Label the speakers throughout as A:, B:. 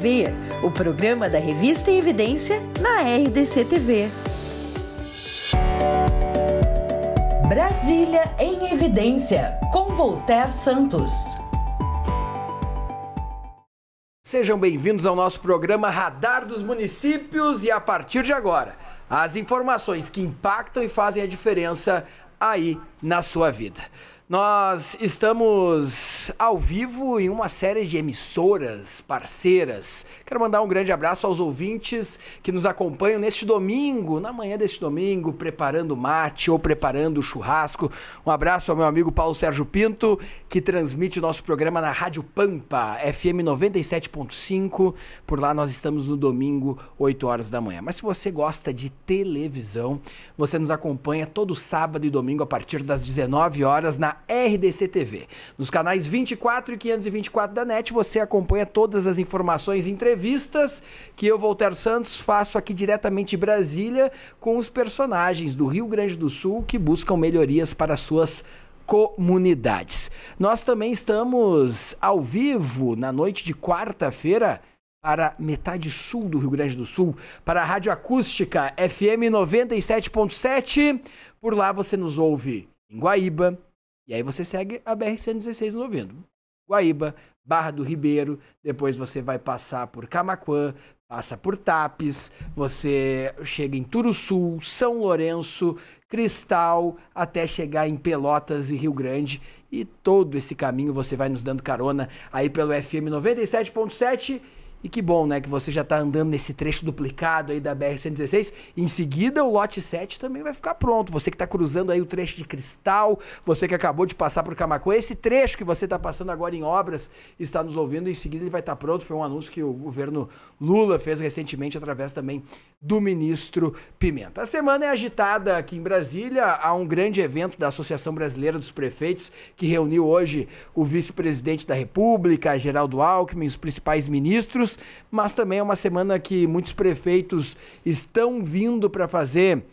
A: TV, o programa da revista Evidência na RDC TV. Brasília
B: em Evidência, com Voltaire Santos. Sejam bem-vindos ao nosso programa Radar dos Municípios e a partir de agora, as informações que impactam e fazem a diferença aí na sua vida. Nós estamos ao vivo em uma série de emissoras parceiras. Quero mandar um grande abraço aos ouvintes que nos acompanham neste domingo, na manhã deste domingo, preparando mate ou preparando churrasco. Um abraço ao meu amigo Paulo Sérgio Pinto, que transmite o nosso programa na Rádio Pampa, FM 97.5. Por lá nós estamos no domingo, 8 horas da manhã. Mas se você gosta de televisão, você nos acompanha todo sábado e domingo a partir das 19 horas na RDC TV. Nos canais 24 e 524 da NET você acompanha todas as informações e entrevistas que eu, Voltaire Santos, faço aqui diretamente em Brasília com os personagens do Rio Grande do Sul que buscam melhorias para suas comunidades. Nós também estamos ao vivo na noite de quarta-feira para metade sul do Rio Grande do Sul, para a Rádio Acústica FM 97.7. Por lá você nos ouve em Guaíba, e aí você segue a BR-116 no ouvindo. Guaíba, Barra do Ribeiro, depois você vai passar por Camaquã, passa por Tapes, você chega em Turuçu, São Lourenço, Cristal, até chegar em Pelotas e Rio Grande. E todo esse caminho você vai nos dando carona aí pelo FM 97.7 e que bom, né, que você já está andando nesse trecho duplicado aí da BR-116. Em seguida, o lote 7 também vai ficar pronto. Você que está cruzando aí o trecho de Cristal, você que acabou de passar por Camacuã, esse trecho que você está passando agora em obras está nos ouvindo. Em seguida, ele vai estar tá pronto. Foi um anúncio que o governo Lula fez recentemente através também do ministro Pimenta. A semana é agitada aqui em Brasília. Há um grande evento da Associação Brasileira dos Prefeitos que reuniu hoje o vice-presidente da República, Geraldo Alckmin, os principais ministros mas também é uma semana que muitos prefeitos estão vindo para fazer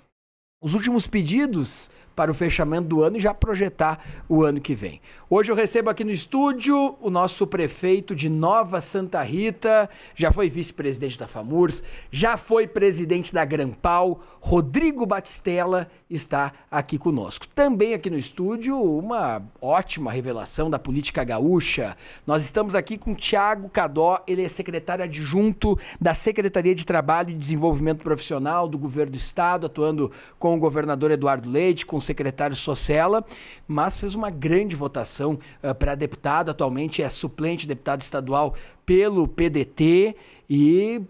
B: os últimos pedidos para o fechamento do ano e já projetar o ano que vem. Hoje eu recebo aqui no estúdio o nosso prefeito de Nova Santa Rita, já foi vice-presidente da FAMURS, já foi presidente da Grampal, Rodrigo Batistella está aqui conosco. Também aqui no estúdio, uma ótima revelação da política gaúcha. Nós estamos aqui com Tiago Cadó, ele é secretário adjunto da Secretaria de Trabalho e Desenvolvimento Profissional do Governo do Estado, atuando com o governador Eduardo Leite, com secretário Socella, mas fez uma grande votação uh, para deputado, atualmente é suplente deputado estadual pelo PDT e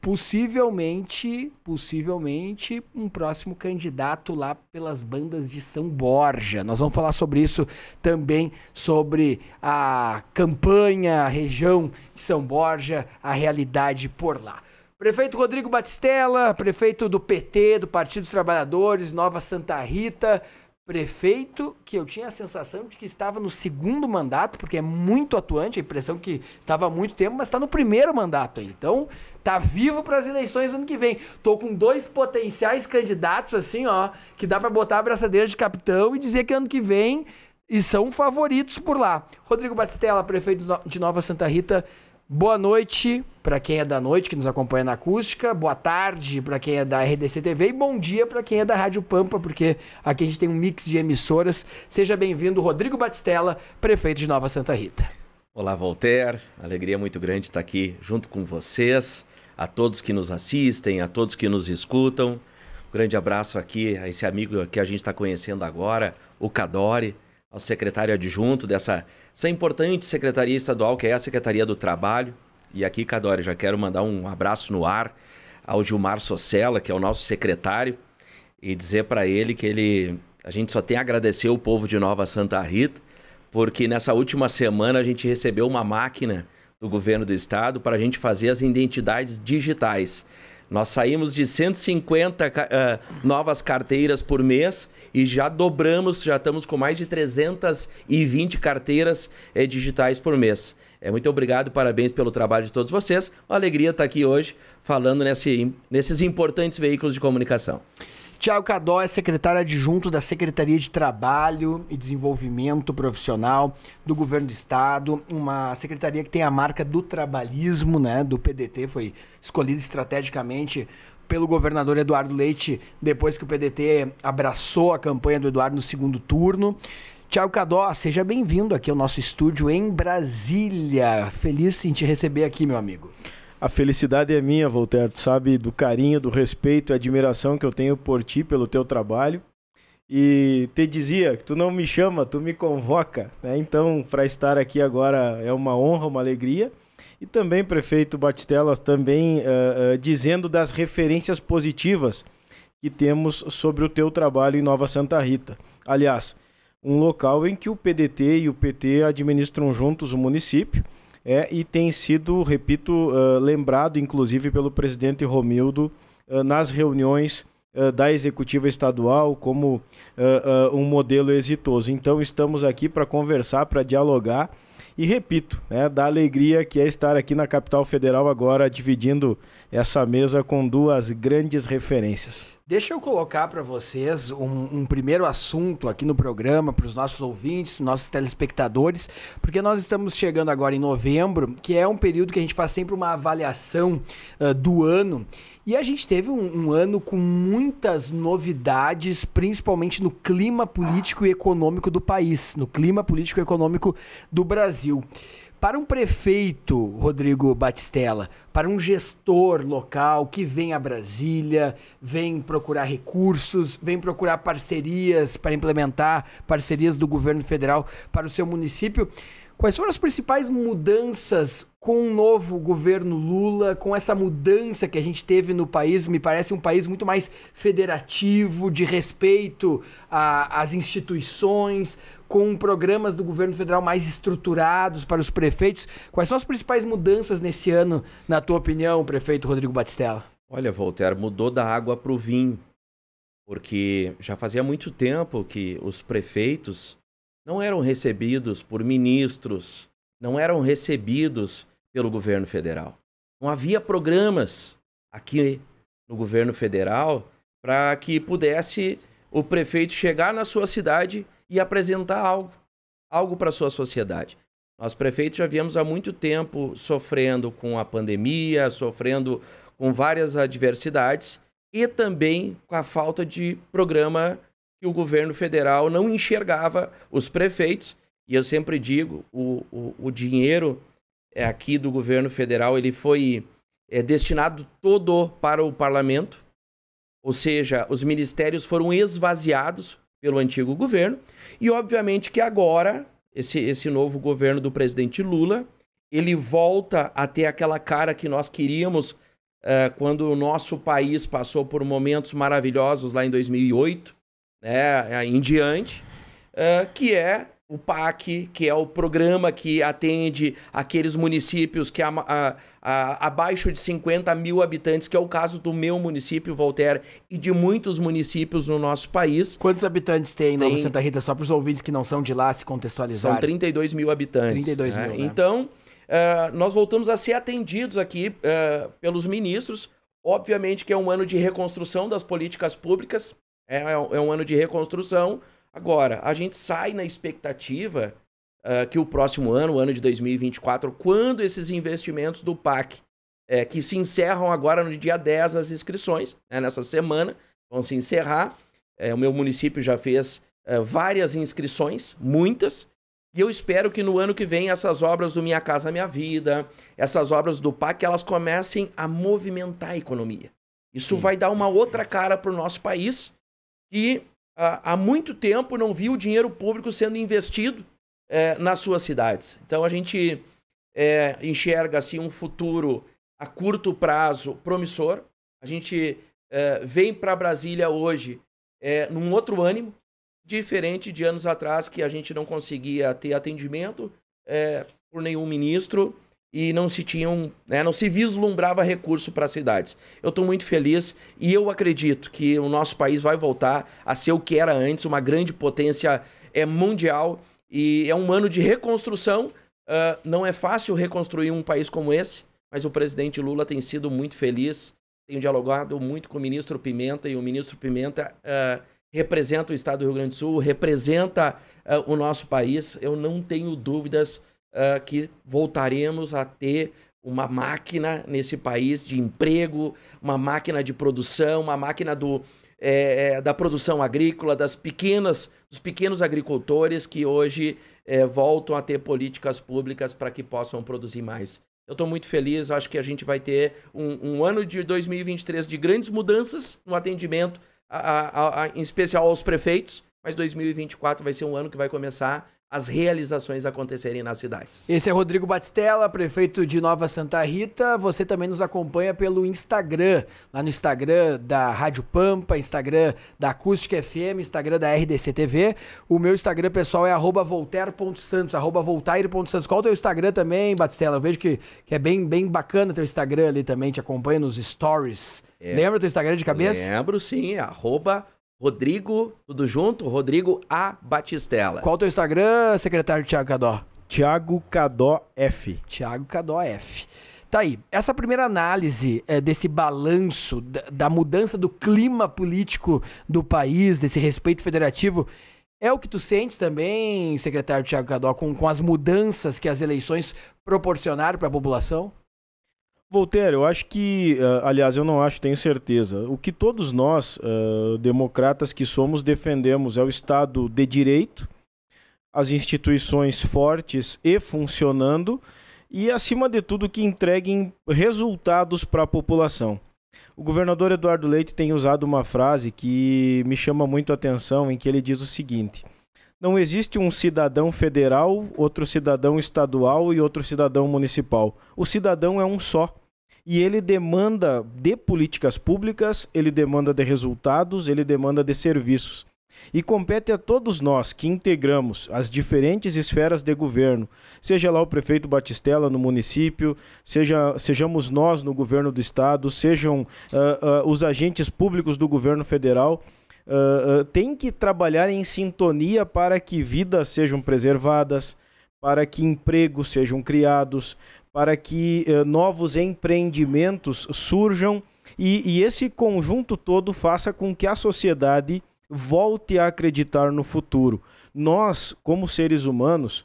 B: possivelmente, possivelmente um próximo candidato lá pelas bandas de São Borja. Nós vamos falar sobre isso também sobre a campanha, a região de São Borja, a realidade por lá. Prefeito Rodrigo Batistella, prefeito do PT, do Partido dos Trabalhadores, Nova Santa Rita, prefeito que eu tinha a sensação de que estava no segundo mandato, porque é muito atuante, a impressão que estava há muito tempo, mas está no primeiro mandato aí. Então, tá vivo para as eleições ano que vem. Tô com dois potenciais candidatos assim, ó, que dá para botar a braçadeira de capitão e dizer que ano que vem e são favoritos por lá. Rodrigo Batistella, prefeito de Nova Santa Rita, Boa noite para quem é da noite que nos acompanha na acústica, boa tarde para quem é da RDC TV e bom dia para quem é da Rádio Pampa, porque aqui a gente tem um mix de emissoras. Seja bem-vindo, Rodrigo Batistella, prefeito de Nova Santa Rita.
C: Olá, Voltaire. Alegria muito grande estar aqui junto com vocês, a todos que nos assistem, a todos que nos escutam. Um grande abraço aqui a esse amigo que a gente está conhecendo agora, o Cadore ao secretário adjunto dessa essa importante secretaria estadual, que é a Secretaria do Trabalho. E aqui, Cadore, já quero mandar um abraço no ar ao Gilmar Socella, que é o nosso secretário, e dizer para ele que ele a gente só tem a agradecer o povo de Nova Santa Rita, porque nessa última semana a gente recebeu uma máquina do governo do estado para a gente fazer as identidades digitais. Nós saímos de 150 uh, ah, novas carteiras por mês e já dobramos, já estamos com mais de 320 carteiras uh, digitais por mês. É muito obrigado, parabéns pelo trabalho de todos vocês. Uma alegria estar aqui hoje falando nesse, nesses importantes
B: veículos de comunicação. Tiago Cadó é secretário adjunto da Secretaria de Trabalho e Desenvolvimento Profissional do Governo do Estado, uma secretaria que tem a marca do trabalhismo, né, do PDT, foi escolhida estrategicamente pelo governador Eduardo Leite depois que o PDT abraçou a campanha do Eduardo no segundo turno. Tiago Cadó, seja bem-vindo aqui ao nosso estúdio em Brasília. Feliz em te receber aqui, meu amigo. A
D: felicidade é minha, Voltaire, tu sabe do
B: carinho, do respeito
D: e admiração que eu tenho por ti, pelo teu trabalho. E te dizia que tu não me chama, tu me convoca, né? Então, para estar aqui agora é uma honra, uma alegria. E também, prefeito Batistella, também uh, uh, dizendo das referências positivas que temos sobre o teu trabalho em Nova Santa Rita. Aliás, um local em que o PDT e o PT administram juntos o município é, e tem sido, repito, uh, lembrado inclusive pelo presidente Romildo uh, nas reuniões uh, da executiva estadual como um modelo exitoso. Então estamos aqui para conversar, para dialogar e repito, né, da alegria que é estar aqui na capital federal agora dividindo essa mesa com duas grandes referências.
B: Deixa eu colocar para vocês um, um, primeiro assunto aqui no programa, para os nossos ouvintes, nossos telespectadores, porque nós estamos chegando agora em novembro, que é um período que a gente faz sempre uma avaliação uh, do ano. E a gente teve um, um, ano com muitas novidades, principalmente no clima político e econômico do país, no clima político e econômico do Brasil. Para um prefeito, Rodrigo Batistella, para um gestor local que vem a Brasília, vem procurar recursos, vem procurar parcerias para implementar parcerias do governo federal para o seu município, Quais foram as principais mudanças com o novo governo Lula, com essa mudança que a gente teve no país? Me parece um país muito mais federativo, de respeito às instituições, com programas do governo federal mais estruturados para os prefeitos. Quais são as principais mudanças nesse ano, na tua opinião, prefeito Rodrigo Batistella?
C: Olha, Voltaire, mudou da água para o vinho, porque já fazia muito tempo que os prefeitos não eram recebidos por ministros, não eram recebidos pelo governo federal. Não havia programas aqui no governo federal para que pudesse o prefeito chegar na sua cidade e apresentar algo, algo para a sua sociedade. Nós prefeitos já viemos há muito tempo sofrendo com a pandemia, sofrendo com várias adversidades e também com a falta de programa que o governo federal não enxergava os prefeitos. E eu sempre digo, o, o, o dinheiro é, aqui do governo federal ele foi é, destinado todo para o parlamento, ou seja, os ministérios foram esvaziados pelo antigo governo e obviamente que agora esse, esse novo governo do presidente Lula ele volta a ter aquela cara que nós queríamos uh, quando o nosso país passou por momentos maravilhosos lá em 2008 né, em diante, uh, que é o PAC, que é o programa que atende aqueles municípios que a, a, a, abaixo de 50 mil habitantes, que é o caso do meu município, Voltaire, e de muitos municípios no nosso país. Quantos habitantes tem, tem... Nova Santa Rita, só para os ouvintes
B: que não são de lá se contextualizar? São
C: 32 mil habitantes. 32 né? mil, né? Então, uh, nós voltamos a ser atendidos aqui uh, pelos ministros. Obviamente que é um ano de reconstrução das políticas públicas, é, é, é um ano de reconstrução. Agora, a gente sai na expectativa uh, que o próximo ano, o ano de 2024, quando esses investimentos do PAC, é, que se encerram agora no dia 10 as inscrições, né, nessa semana, vão se encerrar. É, o meu município já fez é, várias inscrições, muitas, e eu espero que no ano que vem essas obras do Minha Casa Minha Vida, essas obras do PAC, elas comecem a movimentar a economia. Isso Sim. vai dar uma outra cara para o nosso país que há muito tempo não viu o dinheiro público sendo investido é, nas suas cidades. Então a gente é, enxerga assim, um futuro a curto prazo promissor. A gente é, vem para Brasília hoje é, num outro ânimo, diferente de anos atrás que a gente não conseguia ter atendimento é, por nenhum ministro e não se tinham, né, não se vislumbrava recurso para as cidades. Eu estou muito feliz e eu acredito que o nosso país vai voltar a ser o que era antes, uma grande potência é mundial e é um ano de reconstrução. Uh, não é fácil reconstruir um país como esse, mas o presidente Lula tem sido muito feliz, tem dialogado muito com o ministro Pimenta e o ministro Pimenta uh, representa o estado do Rio Grande do Sul, representa uh, o nosso país. Eu não tenho dúvidas uh, que voltaremos a ter uma máquina nesse país de emprego, uma máquina de produção, uma máquina do, é, é, da produção agrícola, das pequenas, dos pequenos agricultores que hoje é, voltam a ter políticas públicas para que possam produzir mais. Eu estou muito feliz, acho que a gente vai ter um, um ano de 2023 de grandes mudanças no atendimento, a, a, a, em especial aos prefeitos, mas 2024 vai ser um ano que vai começar as realizações acontecerem nas cidades.
B: Esse é Rodrigo Batistella, prefeito de Nova Santa Rita. Você também nos acompanha pelo Instagram, lá no Instagram da Rádio Pampa, Instagram da Acústica FM, Instagram da RDC TV. O meu Instagram pessoal é @voltaire.santos, voltaire.santos. Qual é o teu Instagram também, Batistella? Eu vejo que, que é bem bem bacana teu Instagram ali também, te acompanha nos stories. É. Lembra teu Instagram de cabeça?
C: Lembro sim, arroba é Rodrigo, tudo junto? Rodrigo A. Batistella.
B: Qual o teu Instagram, secretário Tiago Cadó? Tiago Cadó F. Tiago Cadó F. Tá aí. Essa primeira análise é, desse balanço, da, da, mudança do clima político do país, desse respeito federativo, é o que tu sentes também, secretário Tiago Cadó, com, com as mudanças que as eleições proporcionaram para a população?
D: Voltaire, eu acho que, eh, aliás, eu não acho, tenho certeza. O que todos nós, eh, democratas que somos, defendemos é o Estado de Direito, as instituições fortes e funcionando, e, acima de tudo, que entreguem resultados para a população. O governador Eduardo Leite tem usado uma frase que me chama muito a atenção, em que ele diz o seguinte não existe um cidadão federal, outro cidadão estadual e outro cidadão municipal. O cidadão é um só. E ele demanda de políticas públicas, ele demanda de resultados, ele demanda de serviços. E compete a todos nós que integramos as diferentes esferas de governo, seja lá o prefeito Batistella no município, seja, sejamos nós no governo do estado, sejam uh, uh, os agentes públicos do governo federal, uh, tem que trabalhar em sintonia para que vidas sejam preservadas, para que empregos sejam criados, para que uh, novos empreendimentos surjam e, e, esse conjunto todo faça com que a sociedade volte a acreditar no futuro. Nós, como seres humanos,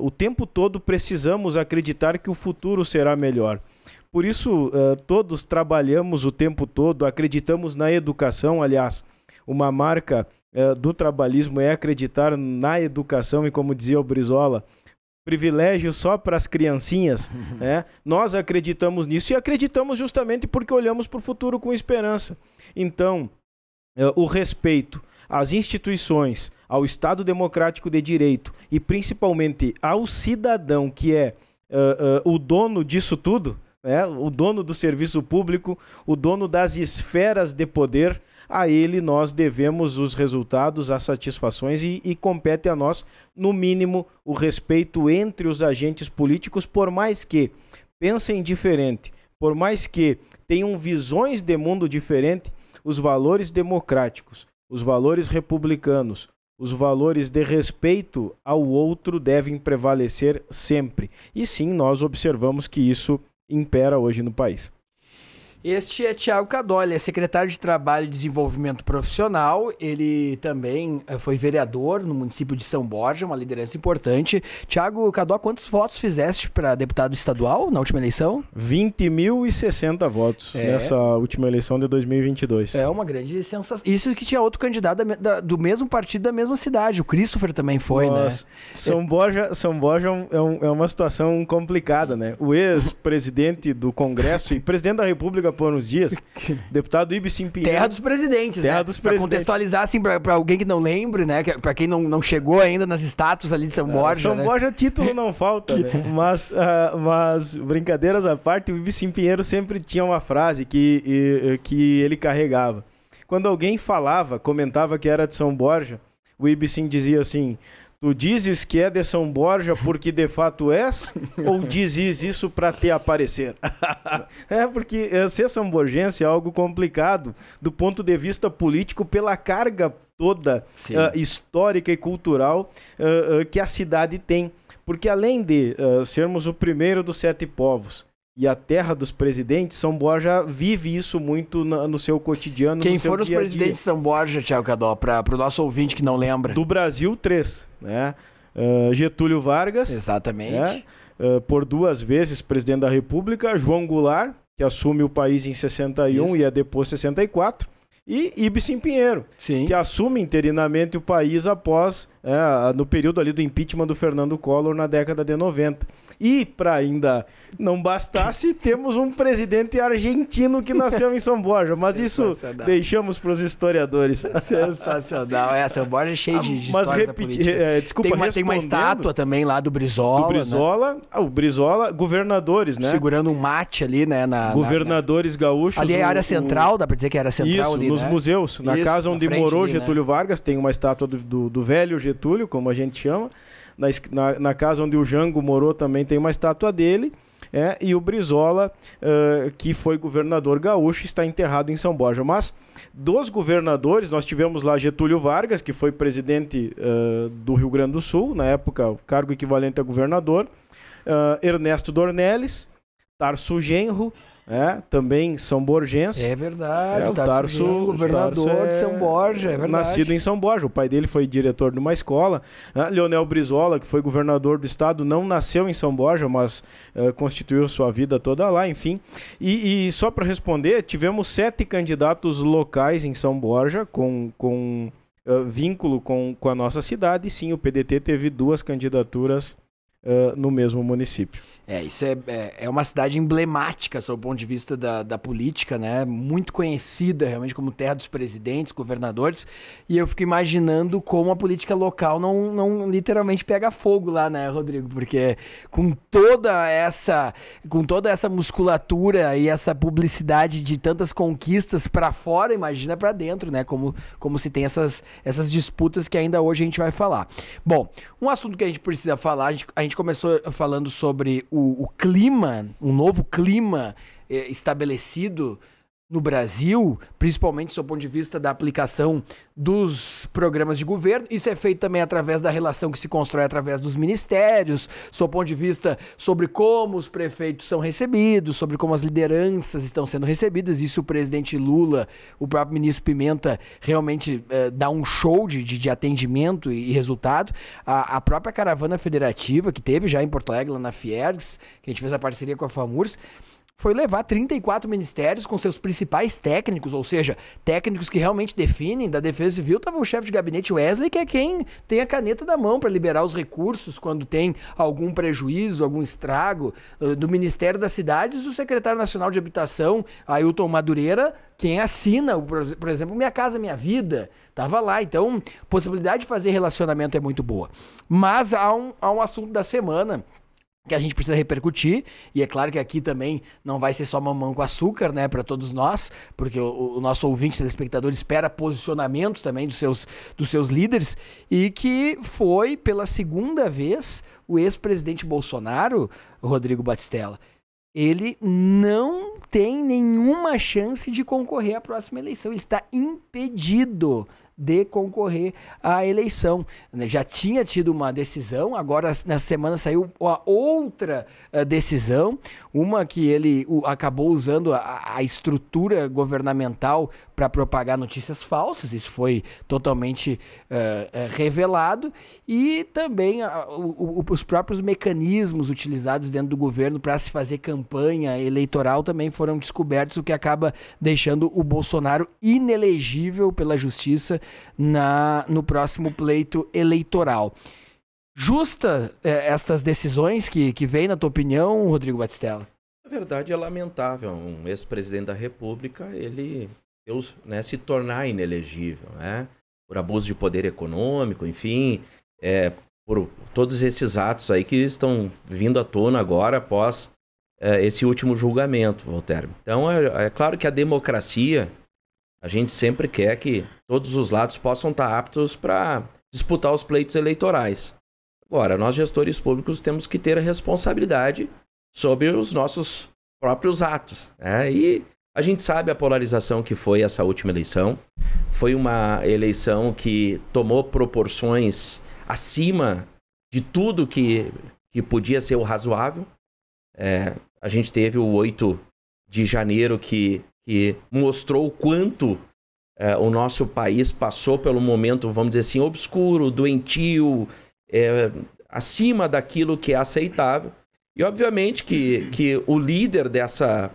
D: o tempo todo precisamos acreditar que o futuro será melhor. Por isso, uh, todos trabalhamos o tempo todo, acreditamos na educação. Aliás, uma marca uh, do trabalhismo é acreditar na educação, e como dizia o Brizola, privilégio só para as criancinhas. Né? Nós acreditamos nisso e acreditamos justamente porque olhamos para o futuro com esperança. Então, uh, o respeito às instituições, ao Estado Democrático de Direito e principalmente ao cidadão que é o dono disso tudo né? o dono do serviço público, o dono das esferas de poder, a ele nós devemos os resultados, as satisfações e, e compete a nós, no mínimo, o respeito entre os agentes políticos, por mais que pensem diferente, por mais que tenham visões de mundo diferente, os valores democráticos, os valores republicanos, os valores de respeito ao outro devem prevalecer sempre. E sim, nós observamos que isso impera hoje no país.
B: Este é Tiago ele é secretário de Trabalho e Desenvolvimento Profissional. Ele também eh, foi vereador no município de São Borja, uma liderança importante. Tiago Cadó, quantos votos fizeste para deputado estadual na última eleição? 20.060 votos é. nessa
D: última eleição de 2022.
B: É uma grande sensação. Isso que tinha outro candidato do mesmo partido da mesma cidade. O Christopher também foi, né? Nossa. né? São
D: Borja, São Borja é, é, um, é uma situação complicada, né? O ex-presidente do Congresso e presidente da República por uns dias, deputado Ibis Simpinha. Terra dos
B: presidentes, Terra né? dos presidentes. Pra contextualizar, assim, pra, pra alguém que não lembre, né? Pra quem não, não chegou ainda nas estátuas ali de São ah, Borja. São né? Borja título
D: não falta, né? Mas, uh, mas, brincadeiras à parte, o Ibis Simpinheiro sempre tinha uma frase que, que ele carregava. Quando alguém falava, comentava que era de São Borja, o Sim dizia assim: Tu dizes que é de São Borja porque de fato és? ou dizes isso para te aparecer? é porque é, ser samborgense é algo complicado do ponto de vista político pela carga toda uh, histórica e cultural uh, uh, que a cidade tem. Porque além de sermos o primeiro dos sete povos, e a terra dos presidentes, São Borja vive isso muito na, no seu cotidiano. Quem seu foram dia os presidentes de
B: São Borja, Tiago Cadó, para o nosso ouvinte que não lembra? Do Brasil,
D: três. Né? Uh, Getúlio Vargas. Exatamente. Né? Uh, por duas vezes presidente da República. João Goulart, que assume o país em 61 isso. e é depois 64 e Ibsen Pinheiro, Sim. que assume interinamente o país após, é, no período ali do impeachment do Fernando Collor na década de 90. E, para ainda não bastasse, temos um presidente argentino que nasceu em São Borja. Mas isso deixamos para os historiadores. Sensacional. É, São Borja é cheio de Mas repeti, é, desculpa, tem uma, tem uma estátua
B: também lá do Brizola.
A: Do né? Brizola.
D: Né? Ah, o Brizola,
B: governadores, né? Segurando um mate ali, né? Na, governadores na, na... gaúchos. Ali é a área central, dá para dizer que era é central isso, ali, nos né? museus. Na isso, casa onde morou ali, né? Getúlio
D: né? Vargas tem uma estátua do, do, do velho Getúlio, como a gente chama na, na, na casa onde o Jango morou também tem uma estátua dele. É, e o Brizola, uh, que foi governador gaúcho, está enterrado em São Borja. Mas dos governadores, nós tivemos lá Getúlio Vargas, que foi presidente uh, do Rio Grande do Sul, na época, o cargo equivalente a governador, uh, Ernesto Dornelles, Tarso Genro, é, também São Borgense. É
B: verdade. É, o
D: Tarso, governador Tarso é de São é Borja, é verdade. Nascido em São Borja. O pai dele foi diretor de uma escola. Ah, Leonel Brizola, que foi governador do estado, não nasceu em São Borja, mas uh, constituiu sua vida toda lá, enfim. E, e só para responder, tivemos sete candidatos locais em São Borja com, com uh, vínculo com, com a nossa cidade.
B: Sim, o PDT teve duas candidaturas uh, no mesmo município. É, isso é, é, é, uma cidade emblemática sob o ponto de vista da, da política, né? Muito conhecida realmente como terra dos presidentes, governadores. E eu fico imaginando como a política local não, não literalmente pega fogo lá, né, Rodrigo? Porque com toda essa com toda essa musculatura e essa publicidade de tantas conquistas para fora, imagina para dentro, né? Como, como se tem essas, essas disputas que ainda hoje a gente vai falar. Bom, um assunto que a gente precisa falar, a gente, a gente gente começou falando sobre o, o clima, um novo clima eh, estabelecido no Brasil, principalmente do ponto de vista da aplicação dos programas de governo. Isso é feito também através da relação que se constrói através dos ministérios, do ponto de vista sobre como os prefeitos são recebidos, sobre como as lideranças estão sendo recebidas. Isso o presidente Lula, o próprio ministro Pimenta, realmente é, dá um show de, de, atendimento e, e resultado. A, a, própria caravana federativa que teve já em Porto Alegre, lá na Fiergs, que a gente fez a parceria com a FAMURS, foi levar 34 ministérios com seus principais técnicos, ou seja, técnicos que realmente definem. Da Defesa Civil estava o chefe de gabinete Wesley, que é quem tem a caneta da mão para liberar os recursos quando tem algum prejuízo, algum estrago. Do Ministério das Cidades, o secretário nacional de Habitação, Ailton Madureira, quem assina, por exemplo, Minha Casa Minha Vida, estava lá. Então, possibilidade de fazer relacionamento é muito boa. Mas há um, há um assunto da semana que a gente precisa repercutir. E é claro que aqui também não vai ser só mamão com açúcar, né, para todos nós, porque o, o nosso ouvinte, telespectador, espera posicionamentos também dos seus, dos seus líderes. E que foi pela segunda vez o ex-presidente Bolsonaro, Rodrigo Batistella. Ele não tem nenhuma chance de concorrer à próxima eleição. Ele está impedido de concorrer à eleição. Né, já tinha tido uma decisão, agora na semana saiu a outra eh, decisão, uma que ele acabou usando a, estrutura governamental para propagar notícias falsas, isso foi totalmente uh, revelado, e também os próprios mecanismos utilizados dentro do governo para se fazer campanha eleitoral também foram descobertos, o que acaba deixando o Bolsonaro inelegível pela justiça na, no próximo pleito eleitoral. Justa é, estas decisões que, que vêm, na tua opinião, Rodrigo Batistella?
C: Na verdade, é lamentável. Um ex-presidente da República, ele Deus, né, se tornar inelegível, né? Por abuso de poder econômico, enfim, é, por todos esses atos aí que estão vindo à tona agora após é, esse último julgamento, Voltaire. Então, é, é claro que a democracia a gente sempre quer que todos os lados possam estar aptos para disputar os pleitos eleitorais. Agora, nós gestores públicos temos que ter a responsabilidade sobre os nossos próprios atos. Né? E a gente sabe a polarização que foi essa última eleição. Foi uma eleição que tomou proporções acima de tudo que, que podia ser o razoável. É, a gente teve o 8 de janeiro que que mostrou o quanto é, o nosso país passou pelo momento, vamos dizer assim, obscuro, doentio, é, acima daquilo que é aceitável. E obviamente que, que o líder dessa,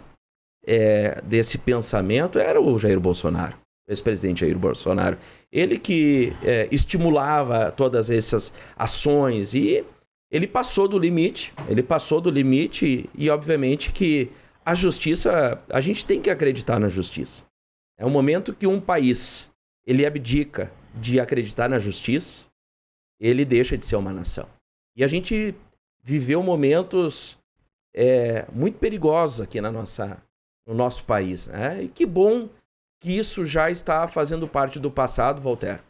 C: é, desse pensamento era o Jair Bolsonaro, o ex-presidente Jair Bolsonaro. Ele que é, estimulava todas essas ações e ele passou do limite, ele passou do limite e, e obviamente que a justiça, a gente tem que acreditar na justiça. É o um momento que um país ele abdica de acreditar na justiça, ele deixa de ser uma nação. E a gente viveu momentos é, muito perigosos aqui na nossa, no nosso país. Né? E que bom que isso já está fazendo parte do passado, Voltaire.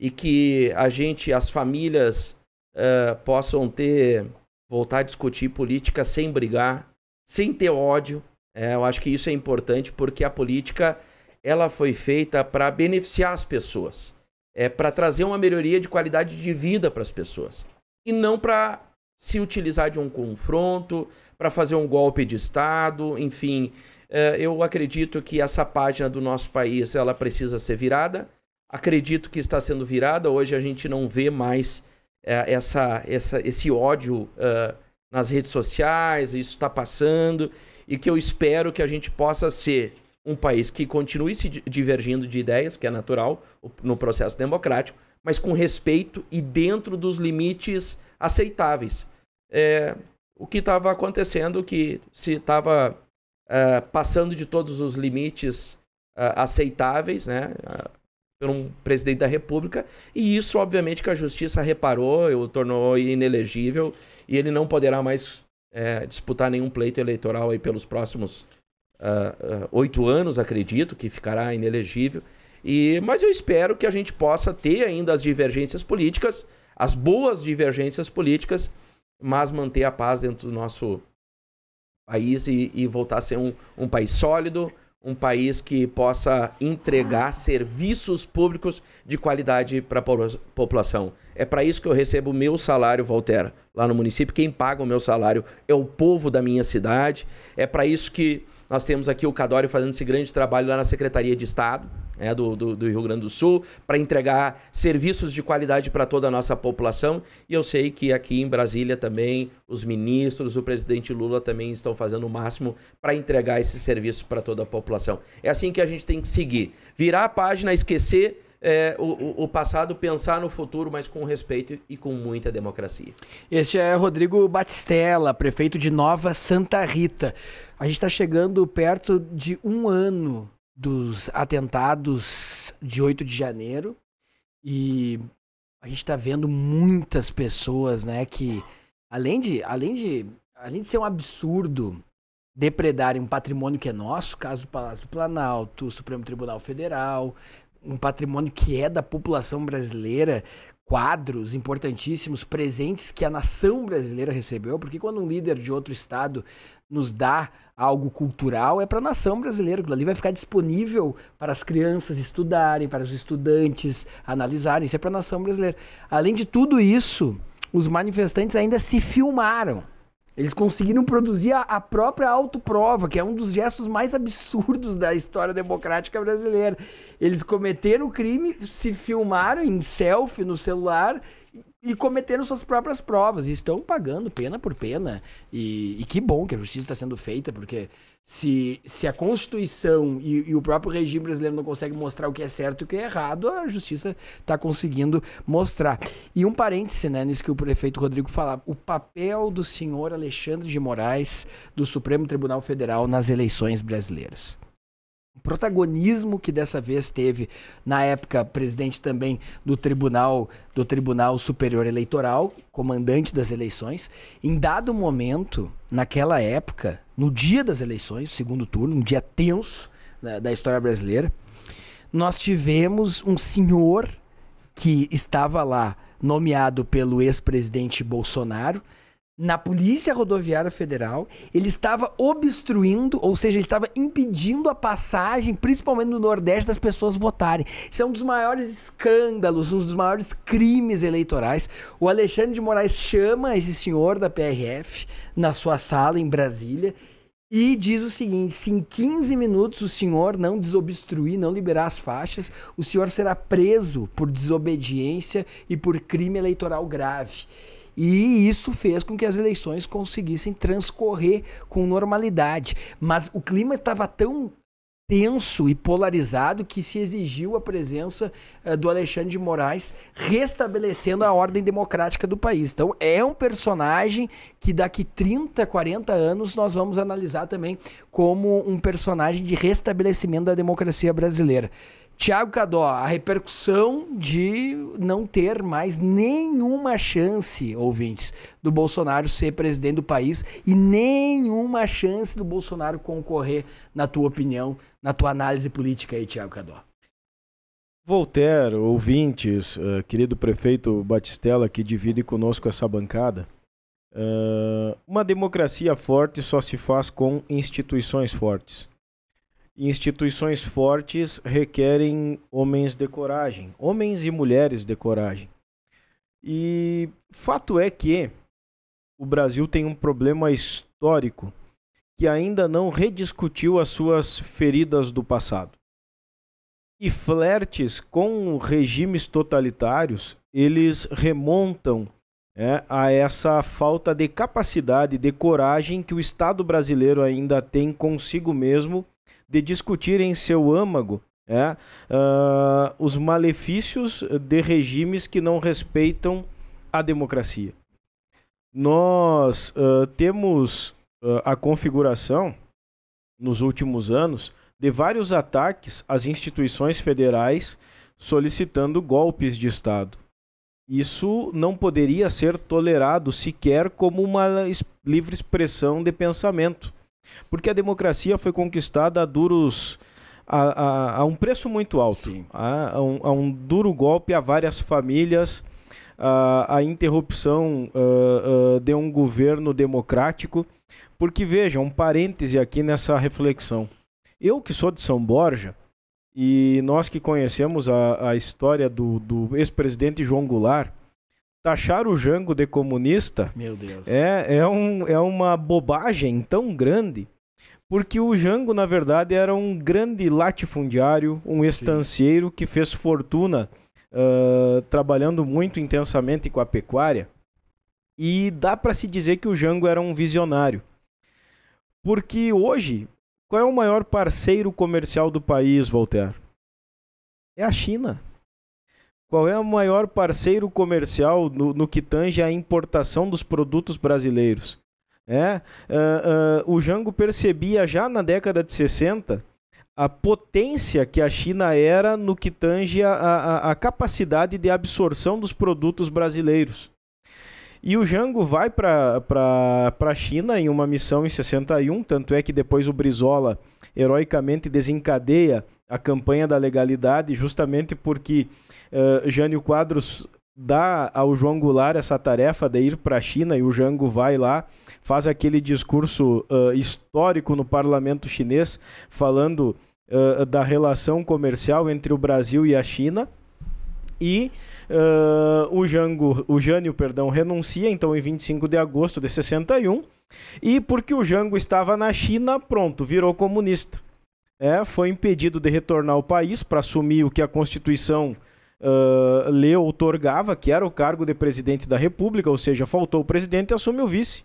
C: E que a gente, as famílias, uh, possam ter voltar a discutir política sem brigar, sem ter ódio. É, eu acho que isso é importante porque a política ela foi feita para beneficiar as pessoas, é para trazer uma melhoria de qualidade de vida para as pessoas e não para se utilizar de um confronto, para fazer um golpe de estado, enfim. É, eu acredito que essa página do nosso país ela precisa ser virada. Acredito que está sendo virada. Hoje a gente não vê mais é, essa, essa, esse ódio. Uh, nas redes sociais, isso está passando, e que eu espero que a gente possa ser um país que continue se divergindo de ideias, que é natural no processo democrático, mas com respeito e dentro dos limites aceitáveis. É, o que estava acontecendo, que se estava é, passando de todos os limites é, aceitáveis, né? por um presidente da República, e isso, obviamente, que a justiça reparou, eu tornou inelegível, e ele não poderá mais é, disputar nenhum pleito eleitoral aí pelos próximos ah, ah, oito uh, uh, anos, acredito, que ficará inelegível. E, mas eu espero que a gente possa ter ainda as divergências políticas, as boas divergências políticas, mas manter a paz dentro do nosso país e, e voltar a ser um, um país sólido, um país que possa entregar serviços públicos de qualidade para a população. É para isso que eu recebo o meu salário, Voltaire, lá no município. Quem paga o meu salário é o povo da minha cidade. É para isso que nós temos aqui o Cadório fazendo esse grande trabalho lá na Secretaria de Estado né, do, do, do Rio Grande do Sul para entregar serviços de qualidade para toda a nossa população. E eu sei que aqui em Brasília também os ministros, o presidente Lula também estão fazendo o máximo para entregar esse serviço para toda a população. É assim que a gente tem que seguir. Virar a página, esquecer é, o, o, passado, pensar no futuro, mas com respeito
B: e com muita
C: democracia.
B: Este é Rodrigo Batistella, prefeito de Nova Santa Rita. A gente está chegando perto de um ano dos atentados de 8 de janeiro e a gente está vendo muitas pessoas, né, que além de, além de, além de ser um absurdo depredarem um patrimônio que é nosso, caso do Palácio do Planalto, Supremo Tribunal Federal, um patrimônio que é da população brasileira, quadros importantíssimos, presentes que a nação brasileira recebeu, porque quando um líder de outro estado nos dá algo cultural, é para a nação brasileira, aquilo ali vai ficar disponível para as crianças estudarem, para os estudantes analisarem, isso é para a nação brasileira. Além de tudo isso, os manifestantes ainda se filmaram. Eles conseguiram produzir a, a própria autoprova, que é um dos gestos mais absurdos da história democrática brasileira. Eles cometeram o crime, se filmaram em selfie no celular e cometendo suas próprias provas. E estão pagando pena por pena. E, e que bom que a justiça está sendo feita, porque se, se a Constituição e, e, o próprio regime brasileiro não conseguem mostrar o que é certo e o que é errado, a justiça está conseguindo mostrar. E um parêntese, né, nisso que o prefeito Rodrigo falava: o papel do senhor Alexandre de Moraes, do Supremo Tribunal Federal, nas eleições brasileiras protagonismo que dessa vez teve na época presidente também do Tribunal do Tribunal Superior Eleitoral, comandante das eleições, em dado momento, naquela época, no dia das eleições, segundo turno, um dia tenso né, da história brasileira, nós tivemos um senhor que estava lá nomeado pelo ex-presidente Bolsonaro, na Polícia Rodoviária Federal, ele estava obstruindo, ou seja, ele estava impedindo a passagem, principalmente no Nordeste, das pessoas votarem. Isso é um dos maiores escândalos, um dos maiores crimes eleitorais. O Alexandre de Moraes chama esse senhor da PRF na sua sala em Brasília e diz o seguinte: se em 15 minutos o senhor não desobstruir, não liberar as faixas, o senhor será preso por desobediência e por crime eleitoral grave. E isso fez com que as eleições conseguissem transcorrer com normalidade. Mas o clima estava tão tenso e polarizado que se exigiu a presença uh, do Alexandre de Moraes restabelecendo a ordem democrática do país. Então é um personagem que daqui 30, 40 anos nós vamos analisar também como um personagem de restabelecimento da democracia brasileira. Tiago Cadó, a repercussão de não ter mais nenhuma chance, ouvintes, do Bolsonaro ser presidente do país e nenhuma chance do Bolsonaro concorrer, na tua opinião, na tua análise política aí, Tiago Cadó.
D: Voltaire, ouvintes, uh, querido prefeito Batistella, que divide conosco essa bancada, uh, uma democracia forte só se faz com instituições fortes instituições fortes requerem homens de coragem, homens e mulheres de coragem. E fato é que o Brasil tem um problema histórico que ainda não rediscutiu as suas feridas do passado. E flertes com regimes totalitários, eles remontam é, a essa falta de capacidade, de coragem que o Estado brasileiro ainda tem consigo mesmo de discutir em seu âmago é, uh, os malefícios de regimes que não respeitam a democracia. Nós uh, temos uh, a configuração, nos últimos anos, de vários ataques às instituições federais solicitando golpes de Estado. Isso não poderia ser tolerado sequer como uma livre expressão de pensamento. Porque a democracia foi conquistada a duros. a, a, a um preço muito alto. A, a, um, a um duro golpe a várias famílias. A, a, interrupção uh, uh, de um governo democrático. Porque, veja, um parêntese aqui nessa reflexão. Eu, que sou de São Borja, e nós que conhecemos a, a história do, do ex-presidente João Goulart, Taxar o Jango de comunista Meu Deus. É, é, um, é uma bobagem tão grande, porque o Jango, na verdade, era um grande latifundiário, um estancieiro Sim. que fez fortuna uh, trabalhando muito intensamente com a pecuária. E dá para se dizer que o Jango era um visionário. Porque hoje, qual é o maior parceiro comercial do país, Voltaire? É a China. Qual é o maior parceiro comercial no, no que tange a importação dos produtos brasileiros? É, uh, uh, o Jango percebia já na década de 60 a potência que a China era no que tange a, a, a capacidade de absorção dos produtos brasileiros. E o Jango vai para a China em uma missão em 61, tanto é que depois o Brizola heroicamente desencadeia a campanha da legalidade, justamente porque uh, Jânio Quadros dá ao João Goulart essa tarefa de ir para a China e o Jango vai lá, faz aquele discurso uh, histórico no parlamento chinês, falando uh, da relação comercial entre o Brasil e a China. E Uh, o, Jango, o Jânio perdão, renuncia, então, em 25 de agosto de 61. E porque o Jango estava na China, pronto, virou comunista. É, foi impedido de retornar ao país para assumir o que a Constituição uh, lhe outorgava, que era o cargo de presidente da República, ou seja, faltou o presidente e assumiu o vice.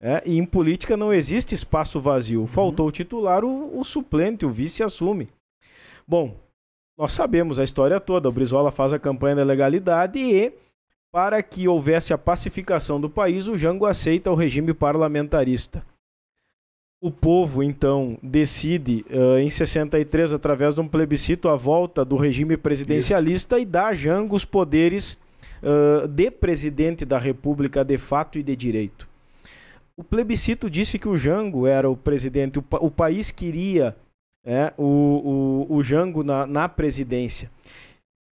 D: É, e em política não existe espaço vazio. Faltou uhum. o titular, o, o suplente, o vice assume. Bom, nós sabemos a história toda. O Brizola faz a campanha da legalidade e, para que houvesse a pacificação do país, o Jango aceita o regime parlamentarista. O povo, então, decide uh, em 63, através de um plebiscito, a volta do regime presidencialista Isso. e dá a Jango os poderes uh, de presidente da República de fato e de direito. O plebiscito disse que o Jango era o presidente, o, pa o país queria é, o, o, o Jango na, na presidência.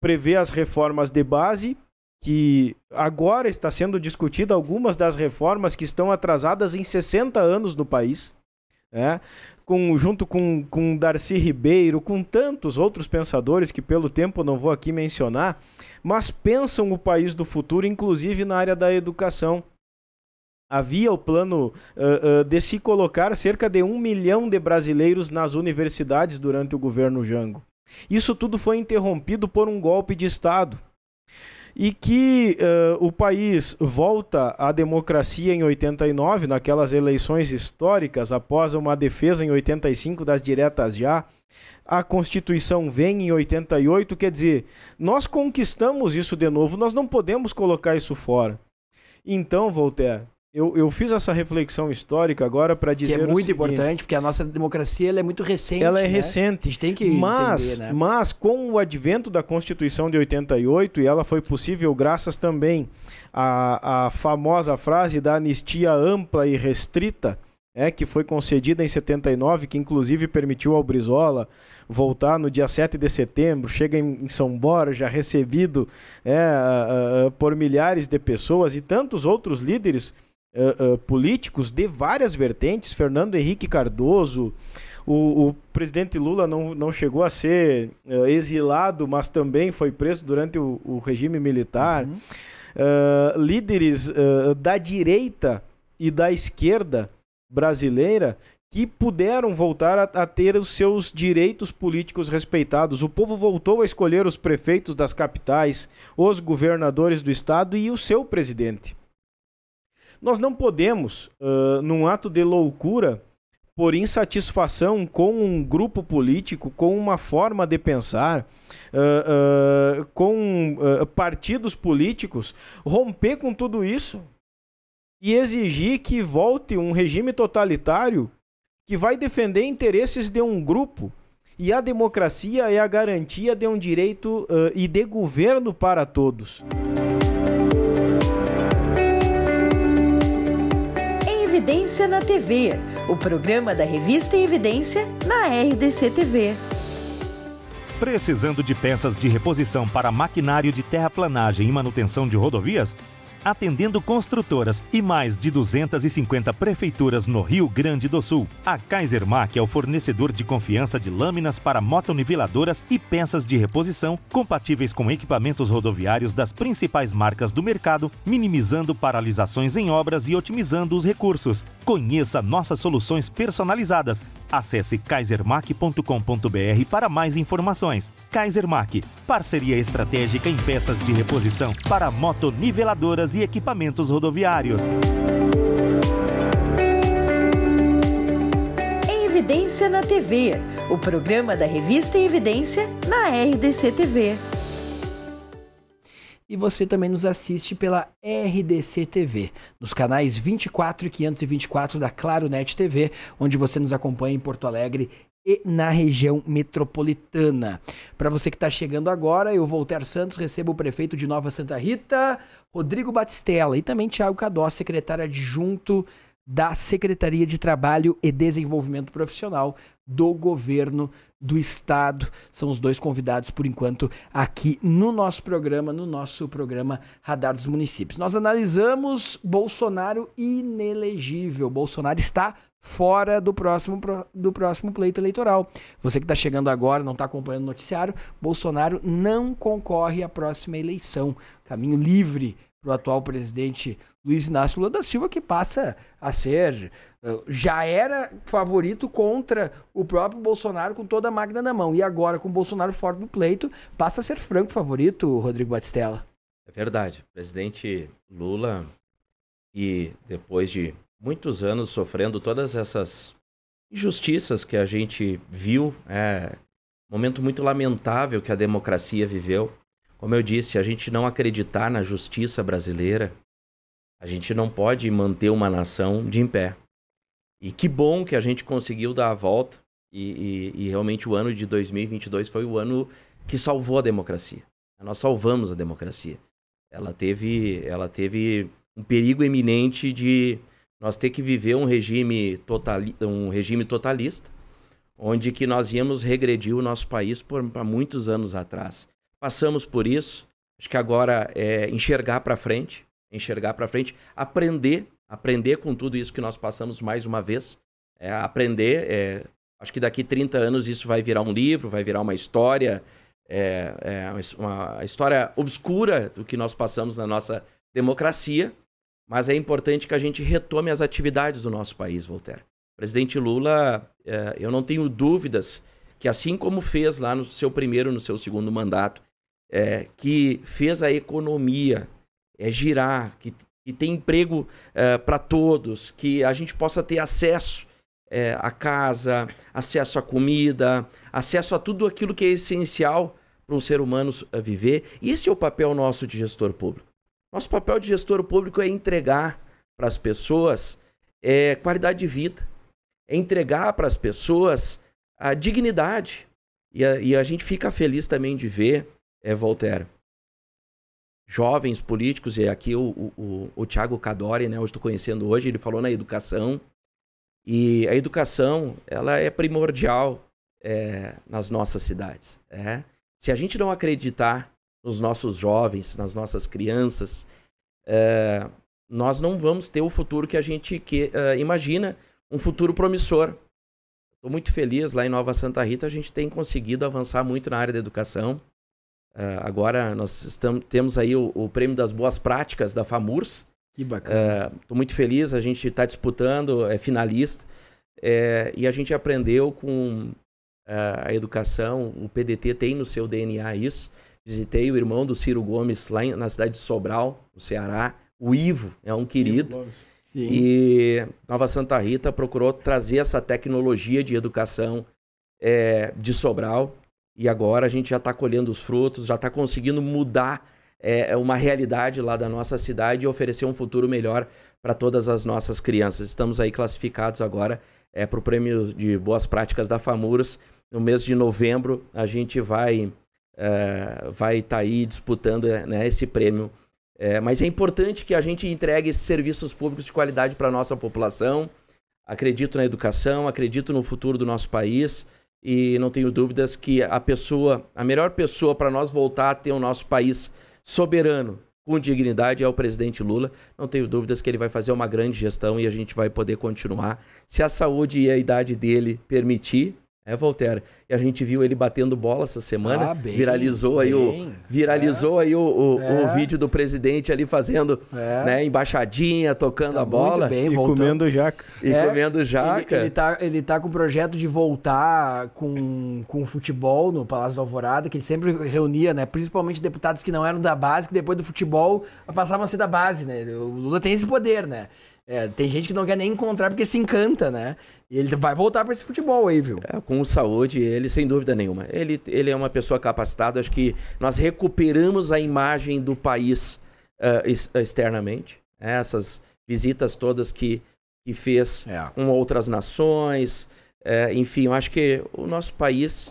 D: Prevê as reformas de base, que agora está sendo discutida algumas das reformas que estão atrasadas em 60 anos no país. É, com, junto com, com Darcy Ribeiro, com tantos outros pensadores que, pelo tempo, não vou aqui mencionar, mas pensam o país do futuro, inclusive na área da educação Havia o plano uh, uh, de se colocar cerca de um milhão de brasileiros nas universidades durante o governo Jango. Isso tudo foi interrompido por um golpe de Estado. E que uh, o país volta à democracia em 89, naquelas eleições históricas, após uma defesa em 85 das diretas já. A Constituição vem em 88, quer dizer, nós conquistamos isso de novo, nós não podemos colocar isso fora. Então, Voltaire, eu, eu, fiz essa reflexão histórica agora para dizer. Que é muito importante,
B: porque a nossa democracia é muito recente. Ela é né? recente. A gente tem que mas, entender, né? Mas
D: com o advento da Constituição de 88, e ela foi possível graças também à, à famosa frase da anistia ampla e restrita, é, que foi concedida em 79, que inclusive permitiu ao Brizola voltar no dia 7 de setembro, chega em, São Borja, recebido é, por milhares de pessoas e tantos outros líderes uh, políticos de várias vertentes, Fernando Henrique Cardoso, o, o presidente Lula não, não chegou a ser uh, exilado, mas também foi preso durante o, o regime militar. Uhum. líderes da direita e da esquerda brasileira que puderam voltar a, a, ter os seus direitos políticos respeitados. O povo voltou a escolher os prefeitos das capitais, os governadores do estado e o seu presidente. Nós não podemos, uh, num ato de loucura, por insatisfação com um grupo político, com uma forma de pensar, uh, uh, com uh, partidos políticos, romper com tudo isso e exigir que volte um regime totalitário que vai defender interesses de um grupo. E a democracia é a garantia de um direito e de governo para todos.
A: Evidência na TV, o programa da revista Evidência na RDC TV. Precisando de peças de reposição para maquinário de terraplanagem e manutenção de rodovias? atendendo construtoras e mais de 250 prefeituras no Rio Grande do Sul. A Kaiser Mac é o fornecedor de confiança de lâminas para motoniveladoras e peças de reposição compatíveis com equipamentos rodoviários das principais marcas do mercado, minimizando paralisações em obras e otimizando os recursos. Conheça nossas soluções personalizadas Acesse kaisermac.com.br para mais informações. Kaisermac, parceria estratégica em peças de reposição para motoniveladoras e equipamentos rodoviários. Em Evidência na TV, o programa da revista Evidência na
E: RDC TV
B: e você também nos assiste pela RDC TV, nos canais 24 e 524 da ClaroNet TV, onde você nos acompanha em Porto Alegre e na região metropolitana. Para você que está chegando agora, eu, Voltaire Santos, recebo o prefeito de Nova Santa Rita, Rodrigo Batistella, e também Tiago Cadó, secretário adjunto da Secretaria de Trabalho e Desenvolvimento Profissional, do governo do estado. São os dois convidados por enquanto aqui no nosso programa, no nosso programa Radar dos Municípios. Nós analisamos Bolsonaro inelegível. Bolsonaro está fora do próximo, do próximo pleito eleitoral. Você que está chegando agora, não está acompanhando o noticiário, Bolsonaro não concorre à próxima eleição. Caminho livre para o atual presidente Luiz Inácio Lula da Silva, que passa a ser. Eh, já era favorito contra o próprio Bolsonaro com toda a máquina na mão. E agora, com o Bolsonaro fora do pleito, passa a ser franco favorito, Rodrigo Batistella.
C: É verdade. O presidente Lula, e depois de muitos anos sofrendo todas essas injustiças que a gente viu, é momento muito lamentável que a democracia viveu. Como eu disse, a gente não acreditar na justiça brasileira, a gente não pode manter uma nação de em pé. E que bom que a gente conseguiu dar a volta. E, e, e realmente o ano de 2022 foi o ano que salvou a democracia. Nós salvamos a democracia. Ela teve, ela teve um perigo iminente de nós ter que viver um regime, totali um regime totalista, onde que nós íamos regredir o nosso país por muitos anos atrás. Passamos por isso. Acho que agora é enxergar para frente enxergar para frente, aprender, aprender com tudo isso que nós passamos mais uma vez, é, aprender. É, acho que daqui 30 anos isso vai virar um livro, vai virar uma história, é, é uma história obscura do que nós passamos na nossa democracia, mas é importante que a gente retome as atividades do nosso país, Voltaire. Presidente Lula, é, eu não tenho dúvidas que assim como fez lá no seu primeiro, no seu segundo mandato, é, que fez a economia é girar, que, que tem emprego é, eh, para todos, que a gente possa ter acesso é, à casa, acesso à comida, acesso a tudo aquilo que é essencial para um ser humano eh, viver. E esse é o papel nosso de gestor público. Nosso papel de gestor público é entregar para as pessoas é, qualidade de vida, é entregar para as pessoas a dignidade. E a, e a, gente fica feliz também de ver, é, Voltaire, jovens políticos, e aqui o, o, o Tiago Cadori, né, eu estou conhecendo hoje, ele falou na educação, e a educação ela é primordial é, nas nossas cidades. É? Se a gente não acreditar nos nossos jovens, nas nossas crianças, é, nós não vamos ter o futuro que a gente que, é, imagina, um futuro promissor. Estou muito feliz, lá em Nova Santa Rita a gente tem conseguido avançar muito na área da educação. Uh, agora nós estamos, temos aí o, o, prêmio das boas práticas da FAMURS. Que bacana. Estou uh, ah, muito feliz, a gente está disputando, é finalista. É, e a gente aprendeu com uh, a educação, o PDT tem no seu DNA isso. Visitei o irmão do Ciro Gomes lá em, na cidade de Sobral, no Ceará. O Ivo é um querido. E Nova Santa Rita procurou trazer essa tecnologia de educação é, de Sobral e agora a gente já está colhendo os frutos, já está conseguindo mudar é, é, uma realidade lá da nossa cidade e oferecer um futuro melhor para todas as nossas crianças. Estamos aí classificados agora é, para o Prêmio de Boas Práticas da FAMURS. No mês de novembro a gente vai é, vai estar tá aí disputando é, né, esse prêmio. É, mas é importante que a gente entregue serviços públicos de qualidade para a nossa população. Acredito na educação, acredito no futuro do nosso país. E não tenho dúvidas que a pessoa, a melhor pessoa para nós voltar a ter o nosso país soberano, com dignidade, é o presidente Lula. Não tenho dúvidas que ele vai fazer uma grande gestão e a gente vai poder continuar, se a saúde e a idade dele permitir, é, Voltaire E a gente viu ele batendo bola essa semana. Ah, bem, viralizou bem. aí o viralizou é. aí o, o, é. o, vídeo do presidente ali fazendo é. né, embaixadinha, tocando tá a bola. Bem, e voltando. comendo jaca. E é. comendo jaca. Ele, ele,
B: tá, ele tá com o projeto de voltar com, com o futebol no Palácio do Alvorada, que ele sempre reunia, né? Principalmente deputados que não eram da base, que depois do futebol passavam a ser da base, né? O Lula tem esse poder, né? É, tem gente que não quer nem encontrar porque se encanta, né? E ele vai voltar para esse futebol aí, viu? É, com saúde, ele sem dúvida nenhuma.
C: Ele, ele é uma pessoa capacitada. Acho que nós recuperamos a imagem do país uh, externamente. Né? Essas visitas todas que, que fez é. com outras nações. Eh, enfim, eu acho que o nosso país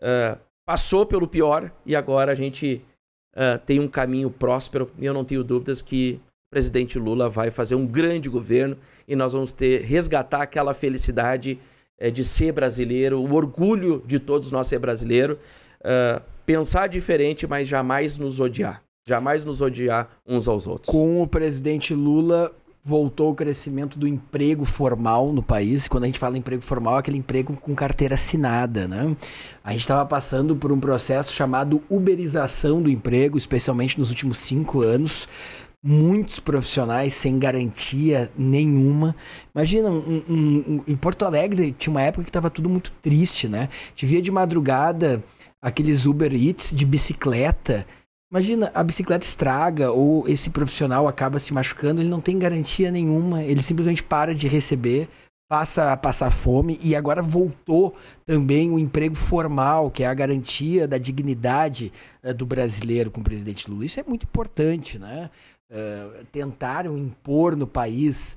C: uh, passou pelo pior e agora a gente tem um caminho próspero. E eu não tenho dúvidas que presidente Lula vai fazer um grande governo e nós vamos ter resgatar aquela felicidade é, de ser brasileiro, o orgulho de todos nós ser brasileiro, uh, pensar diferente, mas jamais nos odiar. Jamais nos odiar uns aos outros.
B: Com o presidente Lula, voltou o crescimento do emprego formal no país. Quando a gente fala emprego formal, é aquele emprego com carteira assinada, né? A gente estava passando por um processo chamado uberização do emprego, especialmente nos últimos cinco anos muitos profissionais sem garantia nenhuma. Imagina, um, um, um, em Porto Alegre tinha uma época que estava tudo muito triste, né? Te via de madrugada aqueles Uber Eats de bicicleta. Imagina, a bicicleta estraga ou esse profissional acaba se machucando, ele não tem garantia nenhuma, ele simplesmente para de receber, passa a passar fome e agora voltou também o emprego formal, que é a garantia da dignidade eh, do brasileiro com o presidente Lula. Isso é muito importante, né? Eh, tentaram impor no país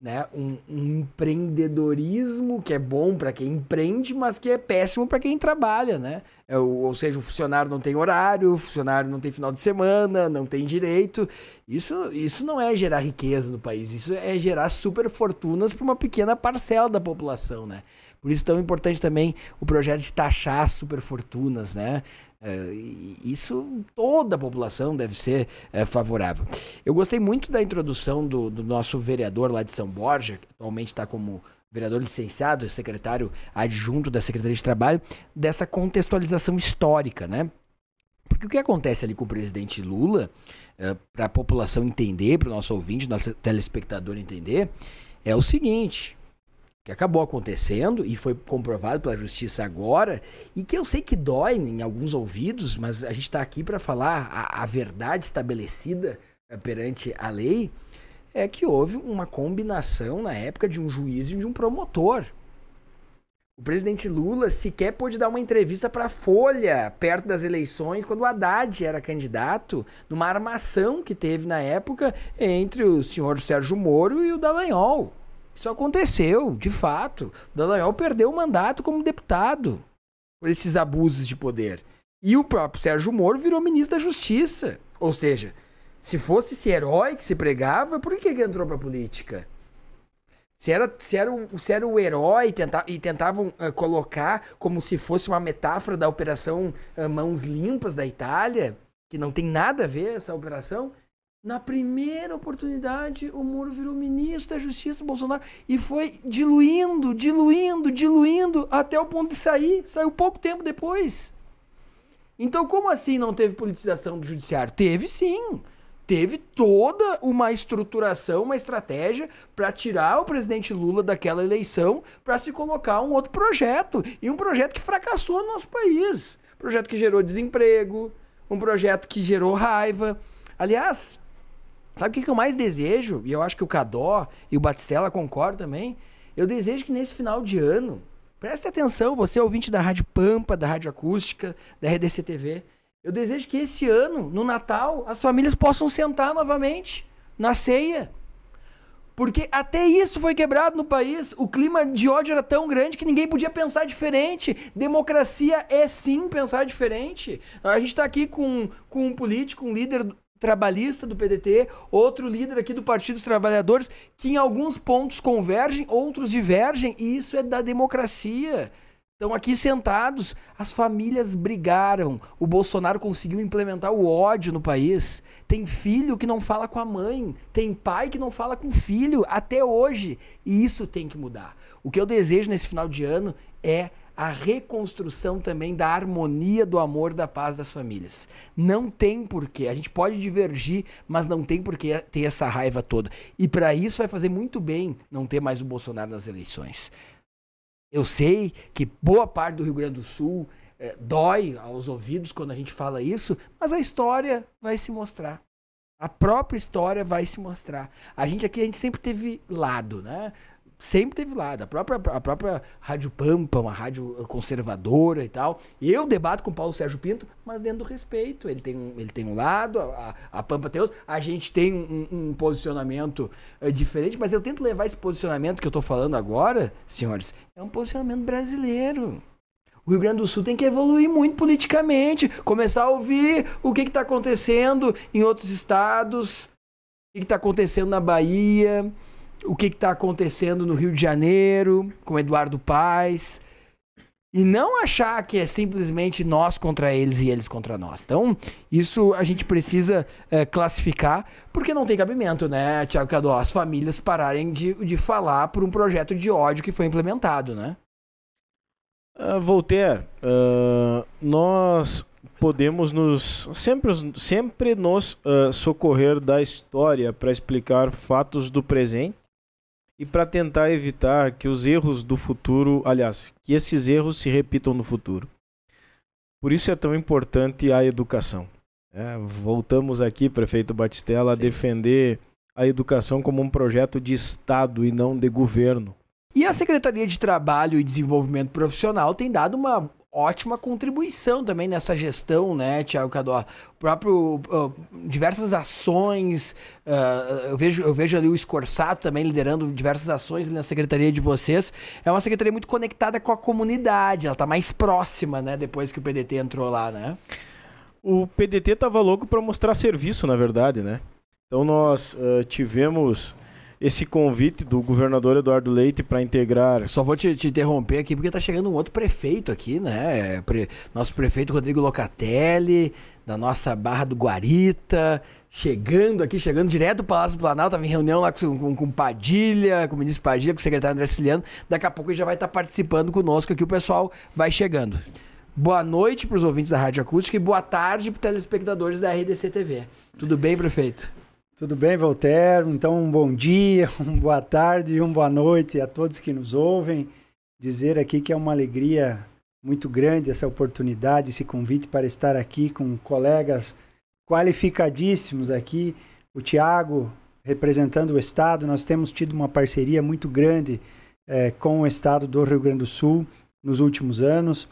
B: né, um, um empreendedorismo que é bom para quem empreende, mas que é péssimo para quem trabalha, né? É, ou, ou seja, o funcionário não tem horário, o funcionário não tem final de semana, não tem direito. Isso, isso não é gerar riqueza no país, isso é gerar super fortunas para uma pequena parcela da população, né? Por isso é tão importante também o projeto de taxar superfortunas, né? É, isso toda a população deve ser é, favorável. Eu gostei muito da introdução do, do nosso vereador lá de São Borja, que atualmente está como vereador licenciado, secretário adjunto da Secretaria de Trabalho, dessa contextualização histórica, né? Porque o que acontece ali com o presidente Lula, para a população entender, para o nosso ouvinte, nosso telespectador entender, é o seguinte: que acabou acontecendo e foi comprovado pela justiça agora, e que eu sei que dói em alguns ouvidos, mas a gente está aqui para falar a, a, verdade estabelecida eh, perante a lei, é que houve uma combinação na época de um juiz e de um promotor. O presidente Lula sequer pôde dar uma entrevista para a Folha perto das eleições, quando o Haddad era candidato, numa armação que teve na época entre o senhor Sérgio Moro e o Dallagnol. Isso aconteceu, de fato. Dallagnol perdeu o mandato como deputado por esses abusos de poder. E o próprio Sérgio Moro virou ministro da Justiça. Ou seja, se fosse esse herói que se pregava, por que, que entrou a política? Se era, se era, o, se era o herói tenta, e tentavam uh, colocar como se fosse uma metáfora da operação uh, Mãos Limpas da Itália, que não tem nada a ver essa operação, na primeira oportunidade, o Moro virou ministro da Justiça Bolsonaro e foi diluindo, diluindo, diluindo até o ponto de sair. Saiu pouco tempo depois. Então, como assim não teve politização do judiciário? Teve sim. Teve toda uma estruturação, uma estratégia para tirar o presidente Lula daquela eleição para se colocar um outro projeto. E um projeto que fracassou no nosso país. Projeto que gerou desemprego, um projeto que gerou raiva. Aliás, Sabe o que, eu mais desejo? E eu acho que o Cadó e o Batistella concordam também. Eu desejo que nesse final de ano, preste atenção, você é ouvinte da Rádio Pampa, da Rádio Acústica, da RDC TV. Eu desejo que esse ano, no Natal, as famílias possam sentar novamente na ceia. Porque até isso foi quebrado no país. O clima de ódio era tão grande que ninguém podia pensar diferente. Democracia é sim pensar diferente. A gente está aqui com, com um político, um líder trabalhista do PDT, outro líder aqui do Partido dos Trabalhadores, que em alguns pontos convergem, outros divergem, e isso é da democracia. Estão aqui sentados, as famílias brigaram. O Bolsonaro conseguiu implementar o ódio no país. Tem filho que não fala com a mãe, tem pai que não fala com o filho até hoje. E isso tem que mudar. O que eu desejo nesse final de ano é a reconstrução também da harmonia, do amor, da paz das famílias. Não tem porquê. A gente pode divergir, mas não tem porquê ter essa raiva toda. E para isso vai fazer muito bem não ter mais o Bolsonaro nas eleições. Eu sei que boa parte do Rio Grande do Sul é, dói aos ouvidos quando a gente fala isso, mas a história vai se mostrar. A própria história vai se mostrar. A gente aqui, a gente sempre teve lado, né? sempre teve lado. A própria, a própria Rádio Pampa, uma rádio eh, conservadora e tal. Eu debato com o Paulo Sérgio Pinto, mas dentro do respeito. Ele tem, ele tem um lado, a, a Pampa tem outro. A gente tem um, um posicionamento eh, diferente, mas eu tento levar esse posicionamento que eu estou falando agora, senhores, é um posicionamento brasileiro. O Rio Grande do Sul tem que evoluir muito politicamente, começar a ouvir o que está acontecendo em outros estados, o que está acontecendo na Bahia, o que está acontecendo no Rio de Janeiro com Eduardo Paes. E não achar que é simplesmente nós contra eles e eles contra nós. Então, isso a gente precisa é, classificar, porque não tem cabimento, né, Tiago Cadó? As famílias pararem de, de falar por um projeto de ódio que foi implementado, né?
D: Uh, Voltaire, uh, nós podemos nos sempre, sempre nos uh, socorrer da história para explicar fatos do presente e para tentar evitar que os erros do futuro, aliás, que esses erros se repitam no futuro. Por isso é tão importante a educação. É, voltamos aqui, prefeito Batistella, Sim. a defender a educação como um projeto de Estado e não de governo.
B: E a Secretaria de Trabalho e Desenvolvimento Profissional tem dado uma ótima contribuição também nessa gestão, né, Tiago Cadó? O próprio uh, diversas ações, uh, eu vejo eu vejo ali o Escorçato também liderando diversas ações na secretaria de vocês. É uma secretaria muito conectada com a comunidade, ela está mais próxima, né, depois que o PDT entrou lá, né?
D: O PDT estava louco para mostrar serviço, na verdade, né? Então nós uh, tivemos esse convite do governador Eduardo Leite para integrar. Só vou te, te,
B: interromper aqui porque tá chegando um outro prefeito aqui, né? É, pre... Nosso prefeito Rodrigo Locatelli, da nossa Barra do Guarita, chegando aqui, chegando direto do Palácio do Planalto, estava em reunião lá com, com, com, Padilha, com o ministro Padilha, com o secretário André Ciliano. Daqui a pouco ele já vai estar tá participando conosco aqui, o pessoal vai chegando. Boa noite para os ouvintes da Rádio Acústica e boa tarde para os telespectadores da RDC TV.
F: Tudo bem, prefeito? Tudo bem, Voltaire? Então, um bom dia, uma boa tarde e uma boa noite a todos que nos ouvem. Dizer aqui que é uma alegria muito grande essa oportunidade, esse convite para estar aqui com colegas qualificadíssimos aqui. O Tiago, representando o Estado, nós temos tido uma parceria muito grande eh, com o Estado do Rio Grande do Sul nos últimos anos.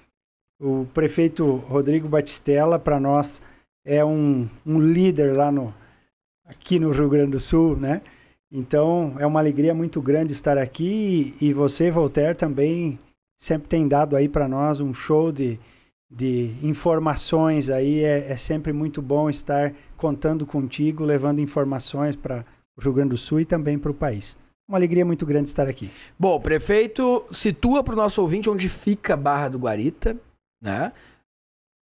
F: O prefeito Rodrigo Batistella, para nós, é um, um líder lá no aqui no Rio Grande do Sul, né? Então é uma alegria muito grande estar aqui e você, Voltaire, também sempre tem dado aí para nós um show de, de informações aí. É, é, sempre muito bom estar contando contigo, levando informações para o Rio Grande do Sul e também para o país. Uma alegria muito grande estar aqui.
B: Bom, prefeito, situa para o nosso ouvinte onde fica a Barra do Guarita, né?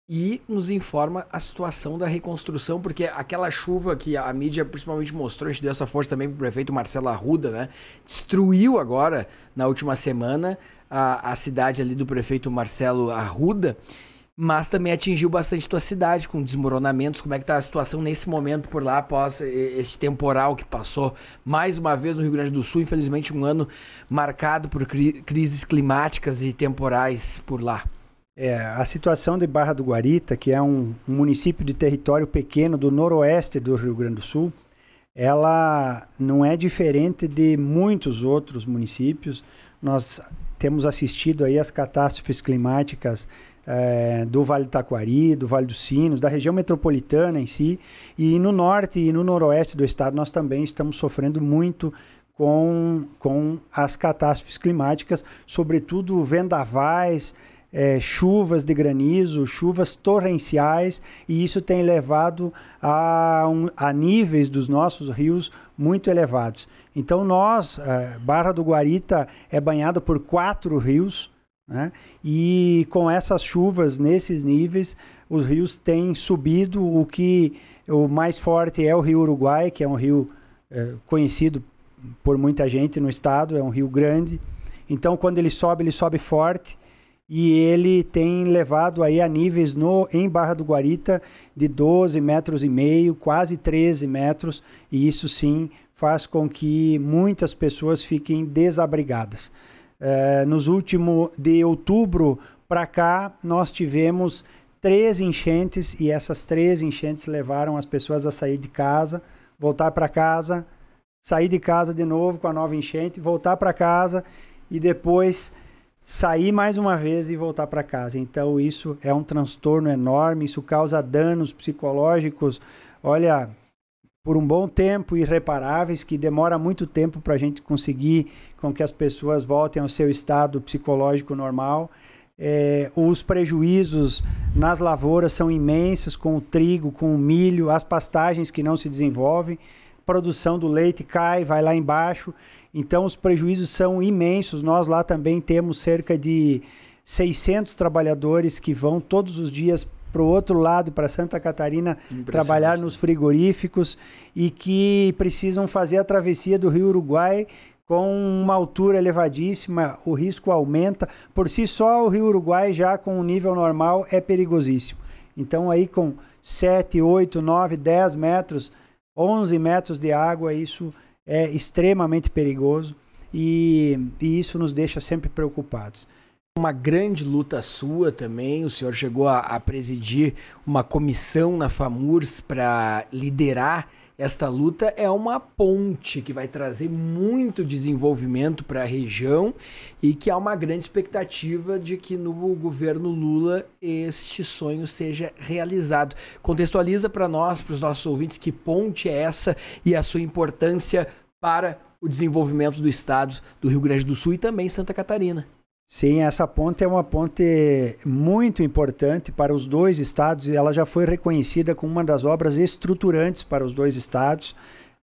B: e nos informa a situação da reconstrução, porque aquela chuva que a mídia principalmente mostrou, a gente deu essa força também para o prefeito Marcelo Arruda, né? Destruiu agora, na última semana, a, a cidade ali do prefeito Marcelo Arruda, mas também atingiu bastante tua cidade, com desmoronamentos. Como é que tá a situação nesse momento por lá, após esse temporal que passou mais uma vez no Rio Grande do Sul? Infelizmente, um ano marcado por crises climáticas e temporais por lá.
F: É, a situação de Barra do Guarita, que é um, um município de território pequeno do noroeste do Rio Grande do Sul, ela não é diferente de muitos outros municípios. Nós temos assistido aí as catástrofes climáticas é, do Vale do Taquari, do Vale dos Sinos, da região metropolitana em si, e no norte e no noroeste do estado nós também estamos sofrendo muito com, com as catástrofes climáticas, sobretudo vendavais, é, chuvas de granizo, chuvas torrenciais, e isso tem levado a, um, a níveis dos nossos rios muito elevados. Então, nós, é, Barra do Guarita é banhada por quatro rios, né? e com essas chuvas nesses níveis, os rios têm subido. O que o mais forte é o Rio Uruguai, que é um rio é, conhecido por muita gente no estado, é um rio grande. Então, quando ele sobe, ele sobe forte e ele tem levado aí a níveis no em Barra do Guarita de 12 metros e meio, quase 13 metros, e isso sim faz com que muitas pessoas fiquem desabrigadas. É, nos últimos de outubro para cá, nós tivemos três enchentes e essas três enchentes levaram as pessoas a sair de casa, voltar para casa, sair de casa de novo com a nova enchente, voltar para casa e depois sair mais uma vez e voltar para casa. Então isso é um transtorno enorme, isso causa danos psicológicos, olha, por um bom tempo irreparáveis que demora muito tempo para a gente conseguir com que as pessoas voltem ao seu estado psicológico normal. É, os prejuízos nas lavouras são imensos com o trigo, com o milho, as pastagens que não se desenvolvem, produção do leite cai, vai lá embaixo. Então, os prejuízos são imensos. Nós lá também temos cerca de 600 trabalhadores que vão todos os dias para o outro lado, para Santa Catarina, trabalhar nos frigoríficos e que precisam fazer a travessia do Rio Uruguai com uma altura elevadíssima, o risco aumenta. Por si só, o Rio Uruguai já com um nível normal é perigosíssimo. Então, aí com 7, 8, 9, 10 metros, 11 metros de água, isso é extremamente perigoso e, e isso nos deixa sempre preocupados uma grande luta sua também. O senhor chegou a, a presidir uma
B: comissão na FAMURS para liderar esta luta é uma ponte que vai trazer muito desenvolvimento para a região e que há uma grande expectativa de que no governo Lula este sonho seja realizado. Contextualiza para nós, para os nossos ouvintes, que ponte é essa e a sua importância para o desenvolvimento do estado do Rio Grande do Sul e também Santa Catarina.
F: Sim, essa ponte é uma ponte muito importante para os dois estados e ela já foi reconhecida como uma das obras estruturantes para os dois estados.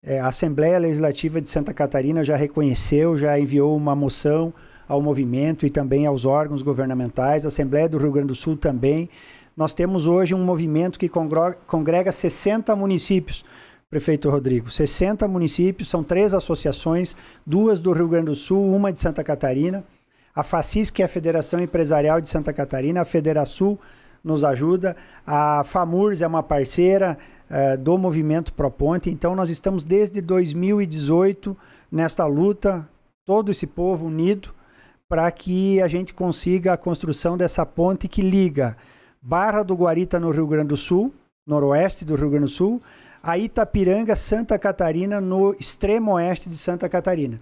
F: É, a Assembleia Legislativa de Santa Catarina já reconheceu, já enviou uma moção ao movimento e também aos órgãos governamentais, a Assembleia do Rio Grande do Sul também. Nós temos hoje um movimento que congrega 60 municípios, prefeito Rodrigo. 60 municípios, são três associações, duas do Rio Grande do Sul, uma de Santa Catarina. A FACIS, que é a Federação Empresarial de Santa Catarina, a Sul nos ajuda, a FAMURS é uma parceira uh, do Movimento Proponte, então nós estamos desde 2018 nesta luta, todo esse povo unido, para que a gente consiga a construção dessa ponte que liga Barra do Guarita, no Rio Grande do Sul, noroeste do Rio Grande do Sul, a Itapiranga, Santa Catarina, no extremo oeste de Santa Catarina.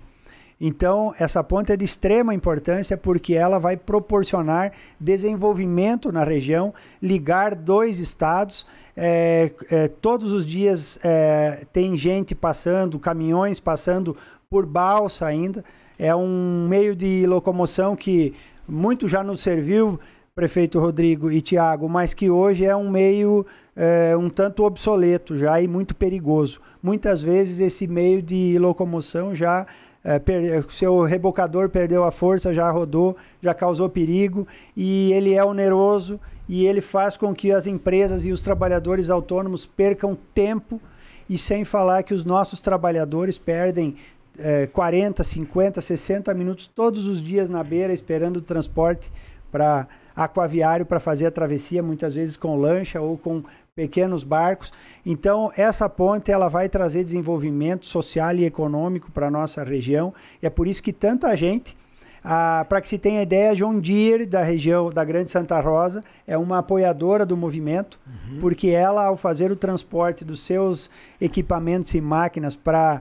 F: Então, essa ponte é de extrema importância porque ela vai proporcionar desenvolvimento na região, ligar dois estados. É, é, todos os dias é, tem gente passando, caminhões passando por balsa ainda. É um meio de locomoção que muito já nos serviu, prefeito Rodrigo e Tiago, mas que hoje é um meio é, um tanto obsoleto já e muito perigoso. Muitas vezes esse meio de locomoção já é, per, é, seu rebocador perdeu a força, já rodou, já causou perigo e ele é oneroso e ele faz com que as empresas e os trabalhadores autônomos percam tempo e sem falar que os nossos trabalhadores perdem é, 40, 50, 60 minutos todos os dias na beira esperando o transporte para aquaviário para fazer a travessia, muitas vezes com lancha ou com pequenos barcos. Então, essa ponte ela vai trazer desenvolvimento social e econômico para a nossa região. E é por isso que tanta gente ah, para que se tenha ideia, John Deere, da região da Grande Santa Rosa, é uma apoiadora do movimento, uhum. porque ela, ao fazer o transporte dos seus equipamentos e máquinas para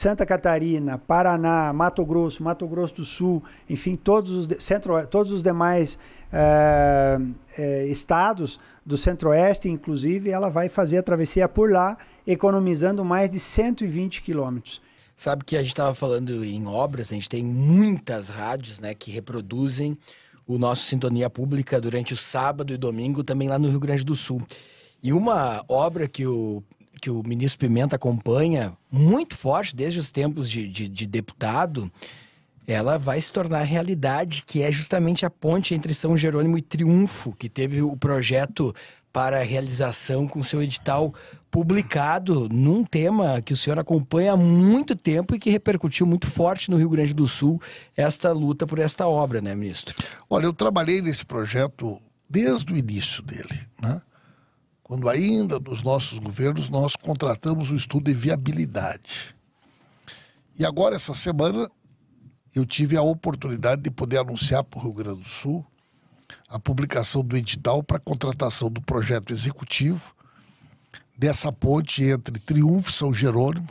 F: Santa Catarina, Paraná, Mato Grosso, Mato Grosso do Sul, enfim, todos os, de, centro, todos os demais é, é, estados do Centro-Oeste, inclusive, ela vai fazer a travessia por lá, economizando mais de 120 quilômetros.
B: Sabe que a gente estava falando em obras, a gente tem muitas rádios né, que reproduzem o nosso Sintonia Pública durante o sábado e domingo, também lá no Rio Grande do Sul. E uma obra que o que o ministro Pimenta acompanha muito forte desde os tempos de, de, de deputado, ela vai se tornar realidade, que é justamente a ponte entre São Jerônimo e Triunfo, que teve o projeto para realização com seu edital publicado num tema que o senhor acompanha há muito tempo e que repercutiu muito forte no Rio Grande do Sul, esta luta por esta obra, né, ministro?
E: Olha, eu trabalhei nesse projeto desde o início dele, né? quando ainda nos nossos governos, nós contratamos o um estudo de viabilidade. E agora, essa semana, eu tive a oportunidade de poder anunciar para o Rio Grande do Sul a publicação do edital para contratação do projeto executivo dessa ponte entre Triunfo e São Jerônimo.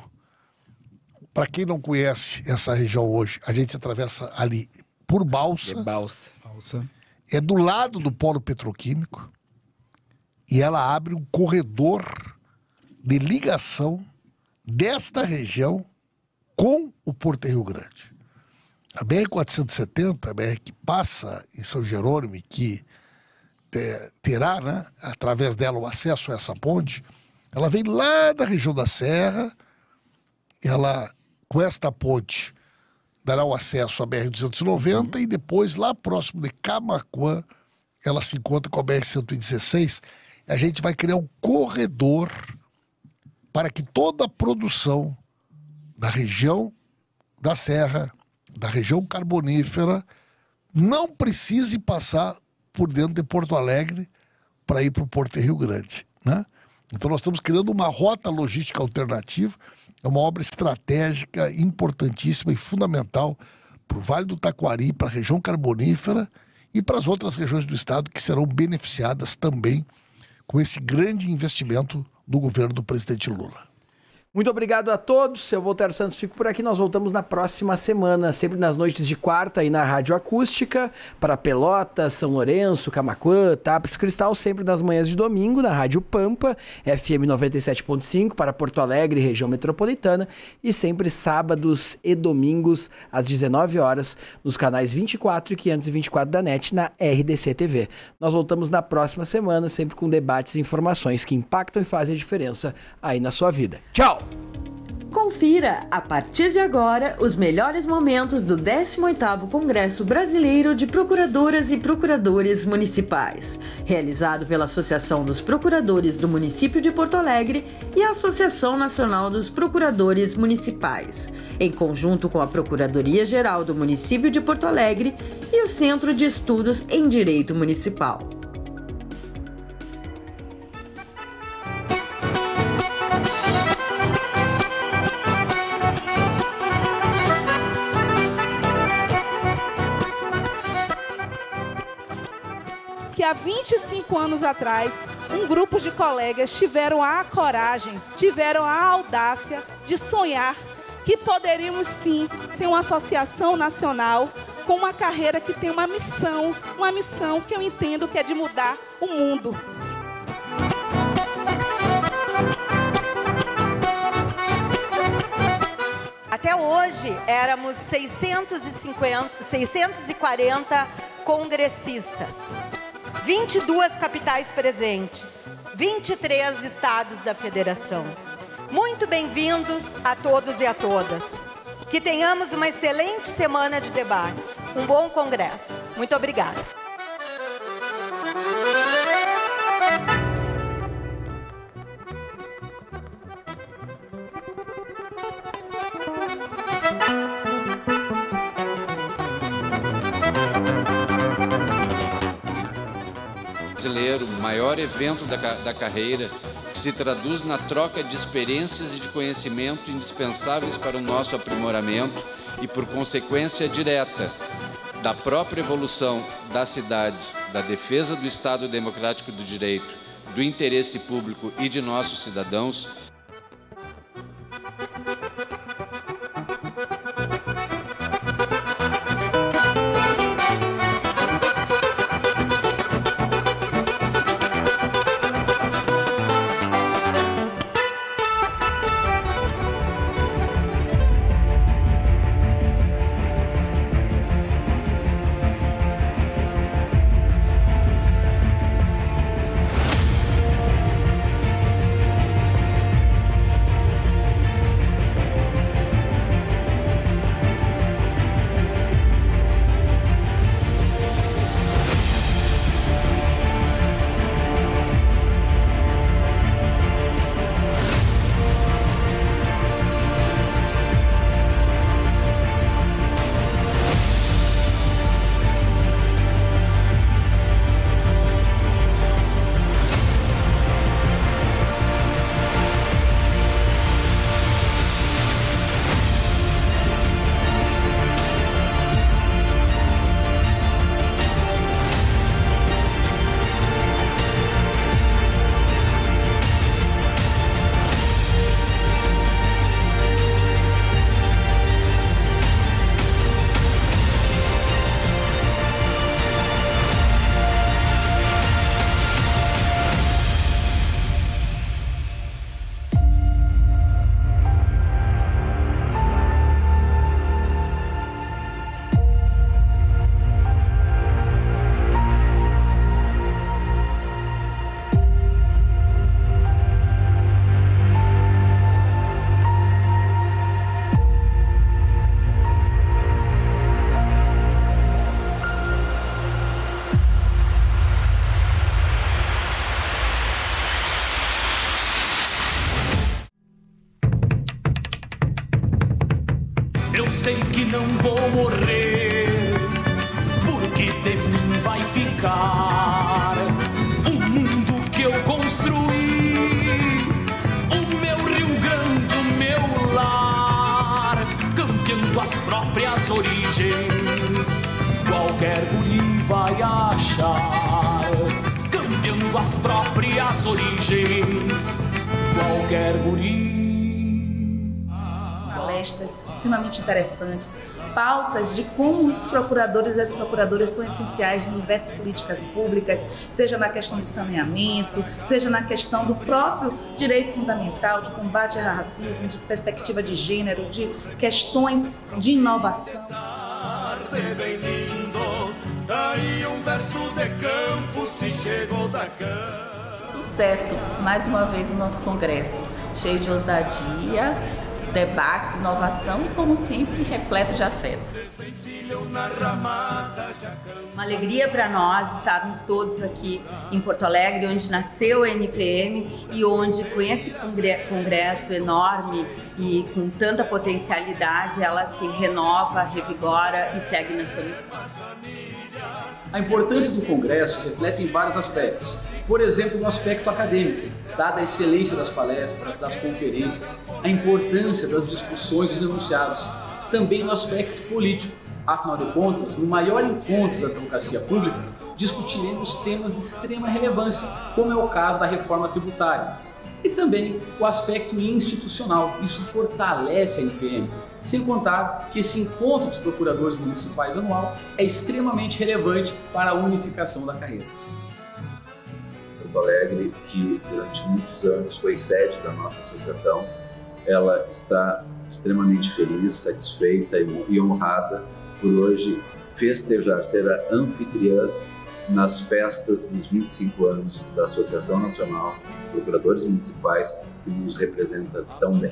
E: Para quem não conhece essa região hoje, a gente atravessa ali por balsa. É balsa. É do lado do polo petroquímico e ela abre um corredor de ligação desta região com o Porto Rio Grande. A BR-470, a BR que passa em São Jerônimo que é, terá, né, através dela, o acesso a essa ponte, ela vem lá da região da Serra, ela, com esta ponte, dará o acesso à BR-290 uhum. e depois, lá próximo de Camacuã, ela se encontra com a BR-116, a gente vai criar um corredor para que toda a produção da região da Serra, da região carbonífera, não precise passar por dentro de Porto Alegre para ir para o Porto de Rio Grande. Né? Então, nós estamos criando uma rota logística alternativa, é uma obra estratégica importantíssima e fundamental para o Vale do Taquari, para a região carbonífera e para as outras regiões do estado que serão beneficiadas também com esse grande investimento do governo do presidente Lula.
B: Muito obrigado a todos. Eu, Voltaire Santos, fico por aqui. Nós voltamos na próxima semana, sempre nas noites de quarta e na Rádio Acústica, para Pelotas, São Lourenço, Camacuã, Tapes Cristal, sempre nas manhãs de domingo, na Rádio Pampa, FM 97.5, para Porto Alegre, região metropolitana, e sempre sábados e domingos, às 19 horas, nos canais 24 e 524 da NET, na RDC TV. Nós voltamos na próxima semana, sempre com debates e informações que impactam e fazem a diferença aí na sua vida.
A: Tchau!
G: Confira, a
A: partir de agora, os melhores momentos do 18º Congresso Brasileiro de Procuradoras e Procuradores Municipais, realizado pela Associação dos Procuradores do Município de Porto Alegre e a Associação Nacional dos Procuradores Municipais, em conjunto com a Procuradoria-Geral do Município de Porto Alegre e o Centro de Estudos em Direito Municipal. há 25 anos atrás, um grupo de colegas tiveram a coragem, tiveram a audácia de sonhar que poderíamos sim ser uma associação nacional com uma carreira que tem uma missão, uma missão que eu entendo que é de mudar o mundo. Até hoje éramos 650, 640 congressistas. 22 capitais presentes, 23 estados da federação. Muito bem-vindos a todos e a todas. Que tenhamos uma excelente semana de debates. Um bom congresso. Muito obrigada.
G: o maior evento da, da carreira,
C: que se traduz na troca de experiências e de conhecimento indispensáveis para o nosso aprimoramento e, por consequência direta, da própria evolução das cidades, da defesa do Estado Democrático do Direito, do interesse público e de nossos cidadãos
A: não vou morrer, porque de
B: mim vai ficar o mundo que eu construí,
C: o meu Rio Grande, o meu lar,
A: campeando as próprias origens. Qualquer guri vai achar, campeando as próprias origens.
C: Qualquer
A: guri palestras extremamente interessantes pautas de como os procuradores e as procuradoras são essenciais em diversas políticas públicas, seja na questão do saneamento, seja na questão do próprio direito fundamental, de combate ao racismo, de perspectiva de gênero, de questões de inovação. Sucesso, mais
B: uma vez, o no nosso congresso, cheio de ousadia debates, inovação e,
A: como sempre, repleto de afeto. Uma alegria para nós estarmos todos aqui em Porto Alegre, onde nasceu a NPM e onde, com esse congresso enorme e com tanta potencialidade, ela se renova, revigora e segue na sua missão.
B: A importância do Congresso reflete em vários aspectos. Por exemplo, no aspecto acadêmico, dada a excelência das palestras, das conferências, a importância das discussões dos enunciados. Também no aspecto político, afinal de contas, no maior encontro da democracia pública, discutiremos temas de extrema relevância, como é o caso da reforma tributária. E também o aspecto institucional, isso fortalece a NPM, sem contar que esse encontro dos procuradores municipais anual é extremamente relevante para a unificação da carreira.
C: Porto Alegre, que durante muitos anos foi sede da nossa associação, ela está extremamente feliz, satisfeita e honrada por hoje festejar, ser a anfitriã
B: nas festas dos 25 anos da Associação Nacional de Procuradores Municipais nos representa tão bem.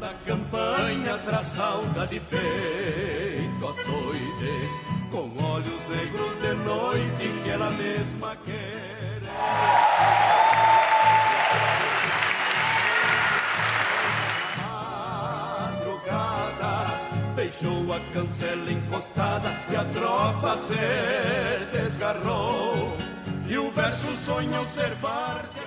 B: Da campanha traz saudade
C: feito açoide, com olhos negros de noite que ela mesma quer. Madrugada deixou a cancela encostada e a tropa se
E: desgarrou. E o verso sonha observar-se.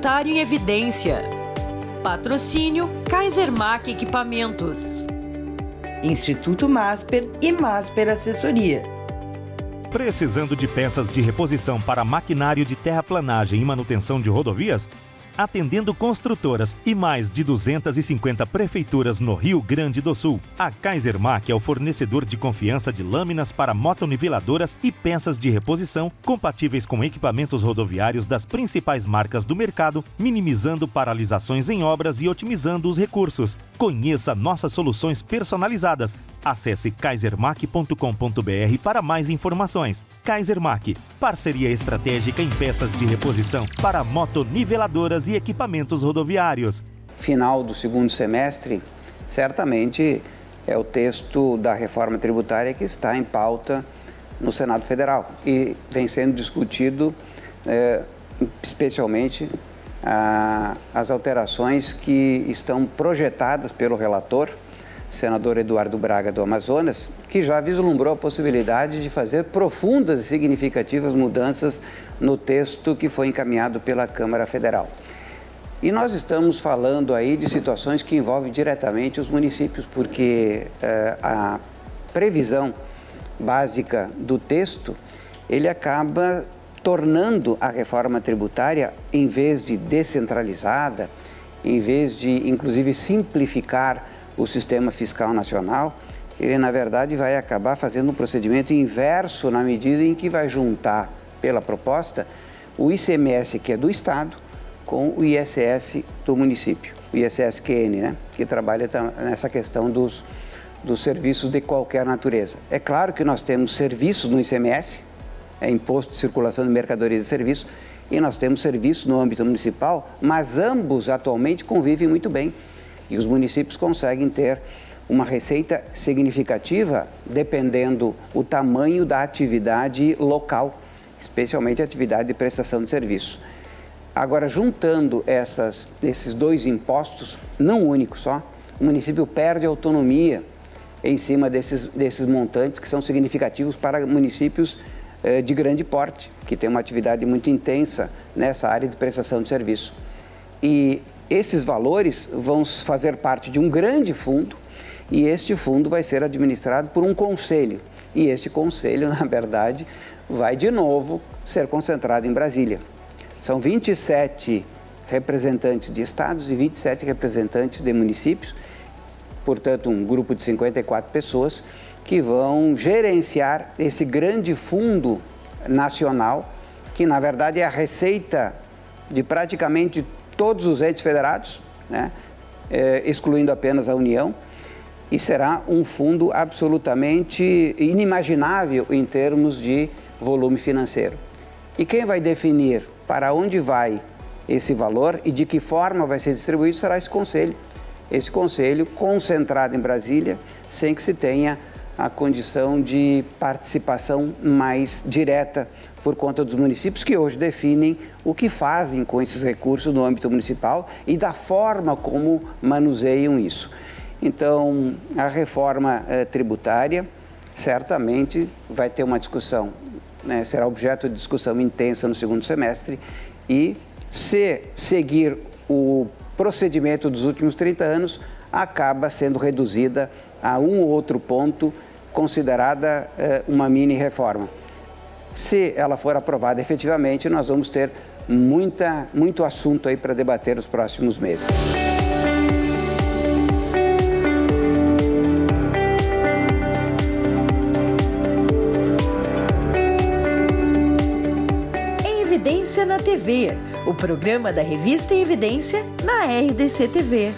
A: comentário em Evidência. Patrocínio Kaiser Mac Equipamentos. Instituto Masper e Masper Assessoria. Precisando de peças de reposição para maquinário de terraplanagem e manutenção de rodovias? Atendendo construtoras e mais de 250 prefeituras no Rio Grande do Sul, a Kaiser Mac é o fornecedor de confiança de lâminas para motoniveladoras e peças de reposição compatíveis com equipamentos rodoviários das principais marcas do mercado, minimizando paralisações em obras e otimizando os recursos. Conheça nossas soluções personalizadas Acesse KaiserMac.com.br para mais informações. KaiserMac, parceria estratégica em peças de reposição para
G: motoniveladoras e equipamentos rodoviários. Final do segundo semestre, certamente é o texto da reforma tributária que está em pauta no Senado Federal e vem sendo discutido é, especialmente a, as alterações que estão projetadas pelo relator senador Eduardo Braga do Amazonas, que já vislumbrou a possibilidade de fazer profundas e significativas mudanças no texto que foi encaminhado pela Câmara Federal. E nós estamos falando aí de situações que envolvem diretamente os municípios, porque eh, a previsão básica do texto ele acaba tornando a reforma tributária, em vez de descentralizada, em vez de inclusive simplificar o sistema fiscal nacional, ele na verdade vai acabar fazendo um procedimento inverso na medida em que vai juntar, pela proposta, o ICMS que é do Estado com o ISS do município, o ISSQN, né? que trabalha nessa questão dos, dos serviços de qualquer natureza. É claro que nós temos serviços no ICMS, é imposto de circulação de mercadorias e serviços, e nós temos serviços no âmbito municipal, mas ambos atualmente convivem muito bem. E os municípios conseguem ter uma receita significativa dependendo o tamanho da atividade local, especialmente a atividade de prestação de serviço. Agora, juntando essas, esses dois impostos, não único só, o município perde autonomia em cima desses, desses montantes que são significativos para municípios eh, de grande porte, que tem uma atividade muito intensa nessa área de prestação de serviço. E esses valores vão fazer parte de um grande fundo e este fundo vai ser administrado por um conselho. E este conselho, na verdade, vai de novo ser concentrado em Brasília. São 27 representantes de estados e 27 representantes de municípios, portanto, um grupo de 54 pessoas que vão gerenciar esse grande fundo nacional, que na verdade é a receita de praticamente todos os entes federados, né? é, excluindo apenas a União, e será um fundo absolutamente inimaginável em termos de volume financeiro. E quem vai definir para onde vai esse valor e de que forma vai ser distribuído será esse conselho. Esse conselho concentrado em Brasília, sem que se tenha a condição de participação mais direta por conta dos municípios que hoje definem o que fazem com esses recursos no âmbito municipal e da forma como manuseiam isso. Então, a reforma eh, tributária certamente vai ter uma discussão, né, será objeto de discussão intensa no segundo semestre e se seguir o procedimento dos últimos 30 anos, acaba sendo reduzida a um outro ponto considerada eh, uma mini reforma. Se ela for aprovada efetivamente, nós vamos ter muita, muito assunto aí para debater nos próximos meses.
A: Em Evidência na TV, o
B: programa da revista em Evidência na RDC TV.